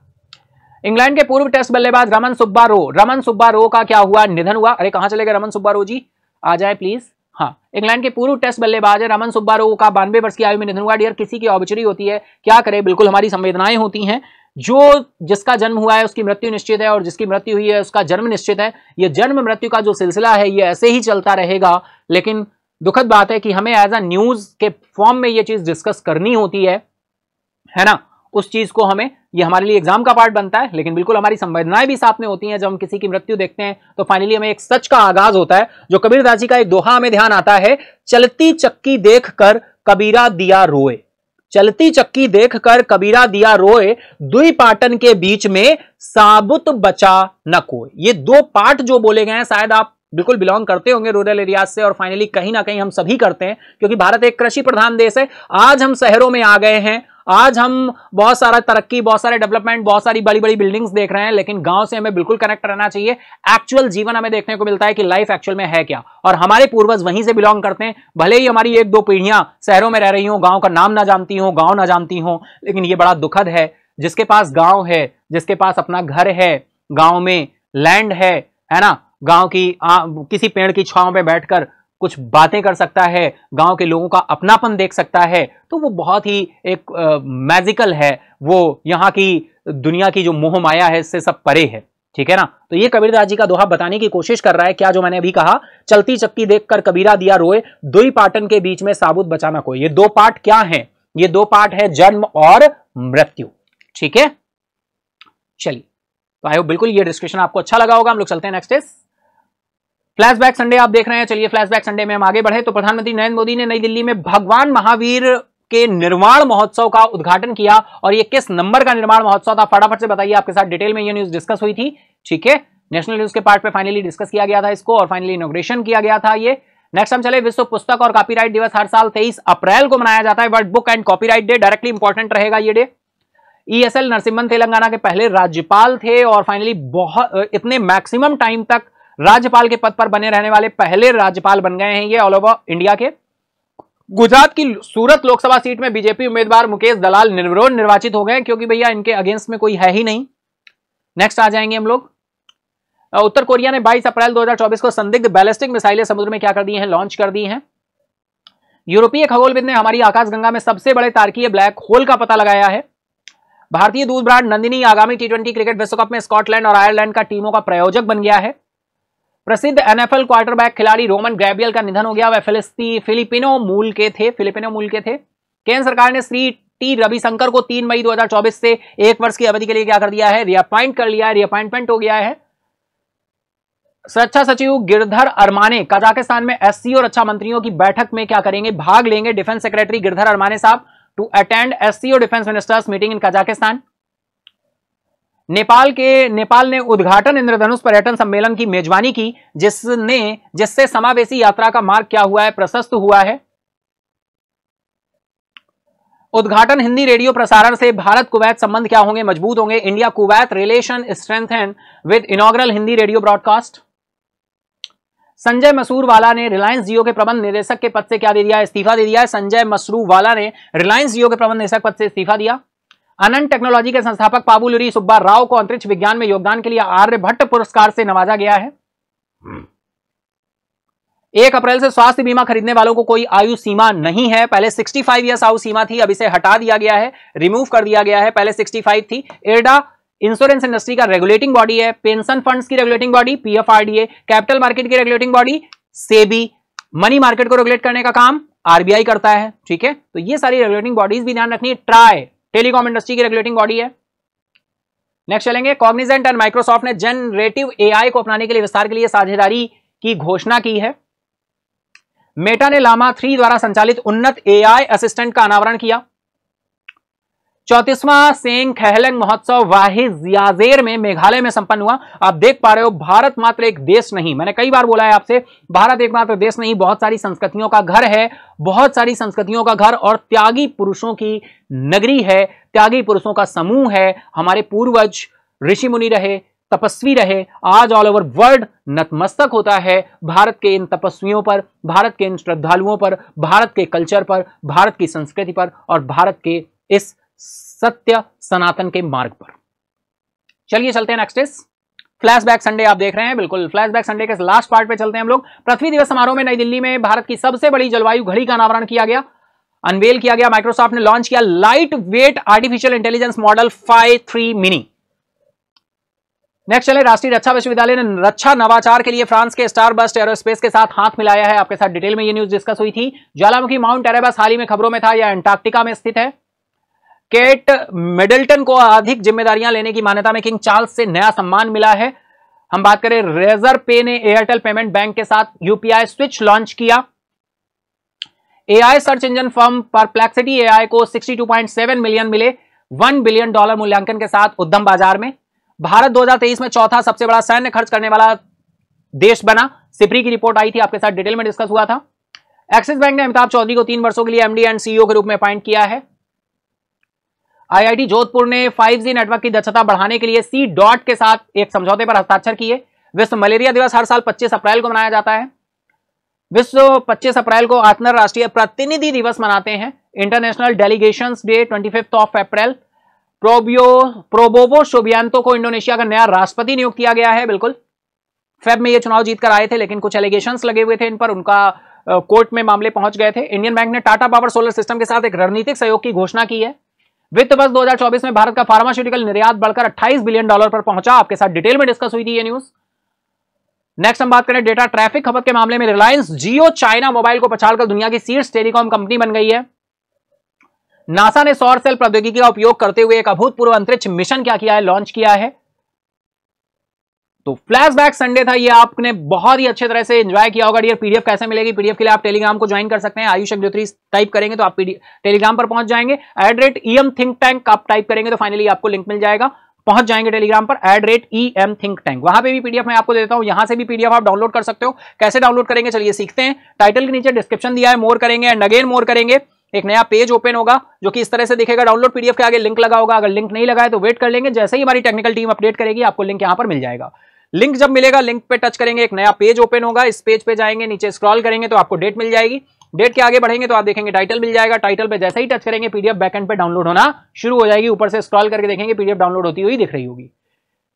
इंग्लैंड के पूर्व टेस्ट बल्लेबाज रमन सुब्बारो रमन सुब्बारो का क्या हुआ निधन हुआ अरे कहां चले गए रमन सुब्बारो जी आ जाए प्लीज हाँ इंग्लैंड के पूर्व टेस्ट बल्लेबाज रमन सुब्बारो का बानवे वर्ष की आयु में निधन हुआ डियर किसी की ऑबचरी होती है क्या करे बिल्कुल हमारी संवेदनाएं होती हैं जो जिसका जन्म हुआ है उसकी मृत्यु निश्चित है और जिसकी मृत्यु हुई है उसका जन्म निश्चित है ये जन्म मृत्यु का जो सिलसिला है ये ऐसे ही चलता रहेगा लेकिन दुखद बात है कि हमें एज अ न्यूज के फॉर्म में ये चीज डिस्कस करनी होती है है ना उस चीज को हमें ये हमारे लिए एग्जाम का पार्ट बनता है लेकिन बिल्कुल हमारी संवेदनाएं भी साथ में होती हैं जब हम किसी की मृत्यु देखते हैं तो फाइनली हमें एक सच का आगाज होता है जो कबीरदास जी का एक दोहा हमें ध्यान आता है चलती चक्की देख कर कबीरा दिया रोए चलती चक्की देख कर कबीरा दिया रोए दुई पाटन के बीच में साबुत बचा न कोई ये दो पार्ट जो बोले गए हैं शायद आप बिल्कुल बिलोंग करते होंगे रूरल एरियाज से और फाइनली कहीं ना कहीं हम सभी करते हैं क्योंकि भारत एक कृषि प्रधान देश है आज हम शहरों में आ गए हैं आज हम बहुत सारा तरक्की बहुत सारे डेवलपमेंट बहुत सारी बड़ी बड़ी बिल्डिंग्स देख रहे हैं लेकिन गांव से हमें बिल्कुल कनेक्ट रहना चाहिए एक्चुअल जीवन हमें देखने को मिलता है कि लाइफ एक्चुअल में है क्या और हमारे पूर्वज वहीं से बिलोंग करते हैं भले ही हमारी एक दो पीढ़ियां शहरों में रह रही हों गाँव का नाम ना जानती हों गाँव ना जानती हूं लेकिन ये बड़ा दुखद है जिसके पास गाँव है जिसके पास अपना घर है गाँव में लैंड है है ना गाँव की आ, किसी पेड़ की छाव में बैठकर कुछ बातें कर सकता है गांव के लोगों का अपनापन देख सकता है तो वो बहुत ही एक मैजिकल है वो यहाँ की दुनिया की जो मोह माया है इससे सब परे है ठीक है ना तो ये कबीरदास जी का दोहा बताने की कोशिश कर रहा है क्या जो मैंने अभी कहा चलती चक्की देखकर कबीरा दिया रोए दो ही पाटन के बीच में साबुत बचाना कोई ये दो पार्ट क्या है ये दो पार्ट है जन्म और मृत्यु ठीक है चलिए तो आई बिल्कुल ये डिस्कशन आपको अच्छा लगा होगा हम लोग चलते हैं नेक्स्ट इज फ्लैशबैक संडे आप देख रहे हैं चलिए फ्लैशबैक संडे में हम आगे बढ़े तो प्रधानमंत्री नरेंद्र मोदी ने नई दिल्ली में भगवान महावीर के निर्माण महोत्सव का उद्घाटन किया और ये किस नंबर का निर्माण महोत्सव था फटाफट से बताइए आपके साथ डिटेल में ये न्यूज डिस्कस हुई थी ठीक है नेशनल न्यूज के पार्ट पे फाइनली डिस्कस किया गया था इसको और फाइनली इनोग्रेशन किया गया था ये नेक्स्ट हम चले विश्व पुस्तक और कॉपीराइट दिवस हर साल तेईस अप्रैल को मनाया जाता है world book and copyright day directly important रहेगा ये day ESL e Narasimhan Telangana के पहले राज्यपाल थे और फाइनली बहुत इतने मैक्सिमम टाइम तक राज्यपाल के पद पर बने रहने वाले पहले राज्यपाल बन गए हैं ये ऑल ओवर इंडिया के गुजरात की सूरत लोकसभा सीट में बीजेपी उम्मीदवार मुकेश दलाल निर्विरोध निर्वाचित हो गए क्योंकि भैया इनके अगेंस्ट में कोई है ही नहीं नेक्स्ट आ जाएंगे हम लोग उत्तर कोरिया ने 22 अप्रैल 2024 को संदिग्ध बैलिस्टिक मिसाइलें समुद्र में क्या कर दी हैं लॉन्च कर दी हैं यूरोपीय खगोलविद ने हमारी आकाशगंगा में सबसे बड़े तारकीय ब्लैक होल का पता लगाया है भारतीय दूध ब्रांड नंदिनी आगामी टी क्रिकेट विश्व कप में स्कॉटलैंड और आयरलैंड का टीमों का प्रायोजक बन गया है प्रसिद्ध एनएफएल क्वार्टरबैक खिलाड़ी रोमन ग्रेबियल का निधन हो गया वह फिलिस्ती फिलिपिनो मूल के थे फिलिपिनो मूल के थे केंद्र सरकार ने श्री टी रविशंकर को तीन मई 2024 से एक वर्ष की अवधि के लिए क्या कर दिया है रिअपॉइंट कर लिया है रिअपॉइंटमेंट हो गया है सुरक्षा सचिव गिरधर अरमाने कजाकिस्तान में एस और रक्षा मंत्रियों की बैठक में क्या करेंगे भाग लेंगे डिफेंस सेक्रेटरी गिरधर अरमाने साहब टू अटेंड एससी और defence ministers meeting in Kazakhstan Nepal के नेपाल ने उद्घाटन इंद्रधनुष पर्यटन सम्मेलन की मेजबानी की जिसने जिससे समावेशी यात्रा का मार्ग क्या हुआ है प्रशस्त हुआ है उद्घाटन हिंदी रेडियो प्रसारण से भारत कुवैत संबंध क्या होंगे मजबूत होंगे India Kuwait relation strengthen with inaugural Hindi radio broadcast Sanjay मसूर वाला ने रिलायंस जियो के प्रबंध निदेशक के पद से क्या दे दिया इस्तीफा दे दिया है संजय वाला ने रिलायंस जियो के प्रबंध निदेशक पद से इस्तीफा दिया अनंत टेक्नोलॉजी के संस्थापक पाबुलरी सुब्बा राव को अंतरिक्ष विज्ञान में योगदान के लिए आर्यभट्ट पुरस्कार से नवाजा गया है एक अप्रैल से स्वास्थ्य बीमा खरीदने वालों को कोई आयु सीमा नहीं है पहले 65 फाइव ईयर्स आयु सीमा थी अब इसे हटा दिया गया है रिमूव कर दिया गया है पहले 65 थी एडा इंश्योरेंस इंडस्ट्री का रेगुलेटिंग बॉडी है पेंशन फंड्स की regulating body PFRDA capital market की regulating body SEBI money market को रेगुलेट करने का काम आरबीआई करता है ठीक है तो ये सारी रेगुलेटिंग बॉडीज भी ध्यान रखनी ट्राई टेलीकॉम इंडस्ट्री की रेगुलेटिंग बॉडी है नेक्स्ट चलेंगे कॉग्निजेंट एंड माइक्रोसॉफ्ट ने जनरेटिव एआई को अपनाने के लिए विस्तार के लिए साझेदारी की घोषणा की है मेटा ने लामा थ्री द्वारा संचालित उन्नत एआई असिस्टेंट का अनावरण किया चौतीसवा सेंग खेहलंग महोत्सव वाहि जियाजेर में मेघालय में संपन्न हुआ आप देख पा रहे हो भारत मात्र एक देश नहीं मैंने कई बार बोला है आपसे भारत एकमात्र देश नहीं बहुत सारी संस्कृतियों का घर है बहुत सारी संस्कृतियों का घर और त्यागी पुरुषों की नगरी है त्यागी पुरुषों का समूह है हमारे पूर्वज ऋषि मुनि रहे तपस्वी रहे आज ऑल ओवर वर्ल्ड नतमस्तक होता है भारत के इन तपस्वियों पर भारत के इन श्रद्धालुओं पर भारत के कल्चर पर भारत की संस्कृति पर और भारत के इस सत्य सनातन के मार्ग पर चलिए चलते हैं नेक्स्ट इस फ्लैशबैक संडे आप देख रहे हैं बिल्कुल फ्लैशबैक संडे के लास्ट पार्ट पे चलते हैं हम लोग पृथ्वी दिवस समारोह में नई दिल्ली में भारत की सबसे बड़ी जलवायु घड़ी का अनावरण किया गया अनवेल किया गया माइक्रोसॉफ्ट ने लॉन्च किया light weight artificial intelligence model five three mini next चले राष्ट्रीय रक्षा विश्वविद्यालय ने रक्षा नवाचार के लिए फ्रांस के स्टार बस्ट एरोस्पेस के साथ हाथ मिलाया है आपके साथ डिटेल में ये न्यूज डिस्कस हुई थी ज्वालामुखी माउंट एरेबस हाल ही में खबरों में था या एंटार्क्टिका में स्थित है केट मिडल्टन को अधिक जिम्मेदारियां लेने की मान्यता में किंग चार्ल्स से नया सम्मान मिला है हम बात करें रेजर पे ने एयरटेल पेमेंट बैंक के साथ यूपीआई स्विच लॉन्च किया AI search engine firm Perplexity AI को 62.7 मिलियन मिले 1 बिलियन डॉलर मूल्यांकन के साथ उद्यम बाजार में भारत 2023 में चौथा सबसे बड़ा सैन्य खर्च करने वाला देश बना सिपरी की रिपोर्ट आई थी आपके साथ डिटेल में डिस्कस हुआ था एक्सिस बैंक ने अमिताभ चौधरी को तीन वर्षों के लिए एमडी एंड सीईओ के रूप में अपॉइंट किया है आईआईटी जोधपुर ने 5G नेटवर्क की दक्षता बढ़ाने के लिए सी डॉट के साथ एक समझौते पर हस्ताक्षर किए विश्व मलेरिया दिवस हर साल 25 अप्रैल को मनाया जाता है विश्व 25 अप्रैल को अंतरराष्ट्रीय प्रतिनिधि दिवस मनाते हैं international delegation day fifth of April Prabowo Prabowo Subianto को इंडोनेशिया का नया राष्ट्रपति नियुक्त किया गया है बिल्कुल फेब में ये चुनाव जीतकर आए थे लेकिन कुछ एलिगेशन लगे हुए थे इन पर उनका कोर्ट में मामले पहुंच गए थे इंडियन बैंक ने टाटा पावर सोलर सिस्टम के साथ एक रणनीतिक सहयोग की घोषणा की है वित्त वर्ष 2024 में भारत का फार्मास्यूटिकल निर्यात बढ़कर 28 बिलियन डॉलर पर पहुंचा आपके साथ डिटेल में डिस्कस हुई थी ये न्यूज नेक्स्ट हम बात करें डेटा ट्रैफिक खपत के मामले में रिलायंस जियो चाइना मोबाइल को पछाड़कर दुनिया की शीर्ष टेलीकॉम कंपनी बन गई है नासा ने सौर सेल प्रौद्योगिकी का उपयोग करते हुए एक अभूतपूर्व अंतरिक्ष मिशन क्या किया है लॉन्च किया है तो फ्लैशबैक संडे था ये आपने बहुत ही अच्छे तरह से एंजॉय किया होगा डियर पीडीएफ कैसे मिलेगी पीडीएफ के लिए आप टेलीग्राम को ज्वाइन कर सकते हैं आयुषक ज्योति टाइप करेंगे तो आप टेलीग्राम पर पहुंच जाएंगे at rate EM think tank आप टाइप करेंगे तो फाइनली आपको लिंक मिल जाएगा पहुंच जाएंगे टेलीग्राम पर at rate E M think tank वहां पर भी पीडीएफ मैं आपको देता हूं यहां से भी पीडीएफ आप डाउनलोड कर सकते हो कैसे डाउनलोड करेंगे चलिए सीखते हैं टाइटल के नीचे डिस्क्रिप्शन दिया है मोर करेंगे एंड अगेन मोर करेंगे एक नया पेज ओपन होगा जो कि इस तरह से दिखेगा डाउनलोड पीडीएफ के आगे लिंक लगा होगा अगर लिंक नहीं लगा है तो वेट कर लेंगे जैसे ही हमारी टेक्निकल टीम अपडेट करेगी आपको लिंक यहां पर मिल जाएगा लिंक जब मिलेगा लिंक पे टच करेंगे एक नया पेज ओपन होगा इस पेज पे जाएंगे नीचे स्क्रॉल करेंगे तो आपको डेट मिल जाएगी डेट के आगे बढ़ेंगे तो आप देखेंगे टाइटल मिल जाएगा टाइटल पे जैसे ही टच करेंगे पीडीएफ बैकएंड पे डाउनलोड होना शुरू हो जाएगी ऊपर से स्क्रॉल करके देखेंगे पीडीएफ डाउनलोड होती हुई दिख रही होगी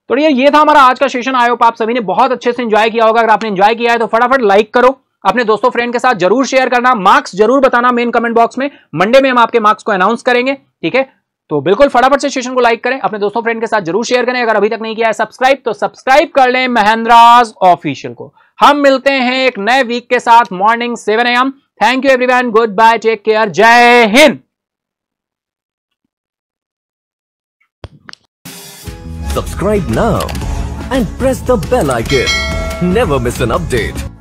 तो ये ये था हमारा आज का सेशन आयोप आप सभी ने बहुत अच्छे से इंजॉय किया होगा अगर आपने इंजॉय किया है तो फटाफट लाइक करो अपने दोस्तों फ्रेंड के साथ जरूर शेयर करना मार्क्स जरूर बताना मेन कमेंट बॉक्स में मंडे में हम आपके मार्क्स को अनाउंस करेंगे ठीक है तो बिल्कुल फटाफट से सेशन को लाइक करें अपने दोस्तों फ्रेंड के साथ जरूर शेयर करें अगर अभी तक नहीं किया है सब्सक्राइब तो सब्सक्राइब कर लें महेंद्राज ऑफिशियल को हम मिलते हैं एक नए वीक के साथ morning seven AM thank you everyone good bye take care जय हिंद subscribe now and press the bell icon never miss an update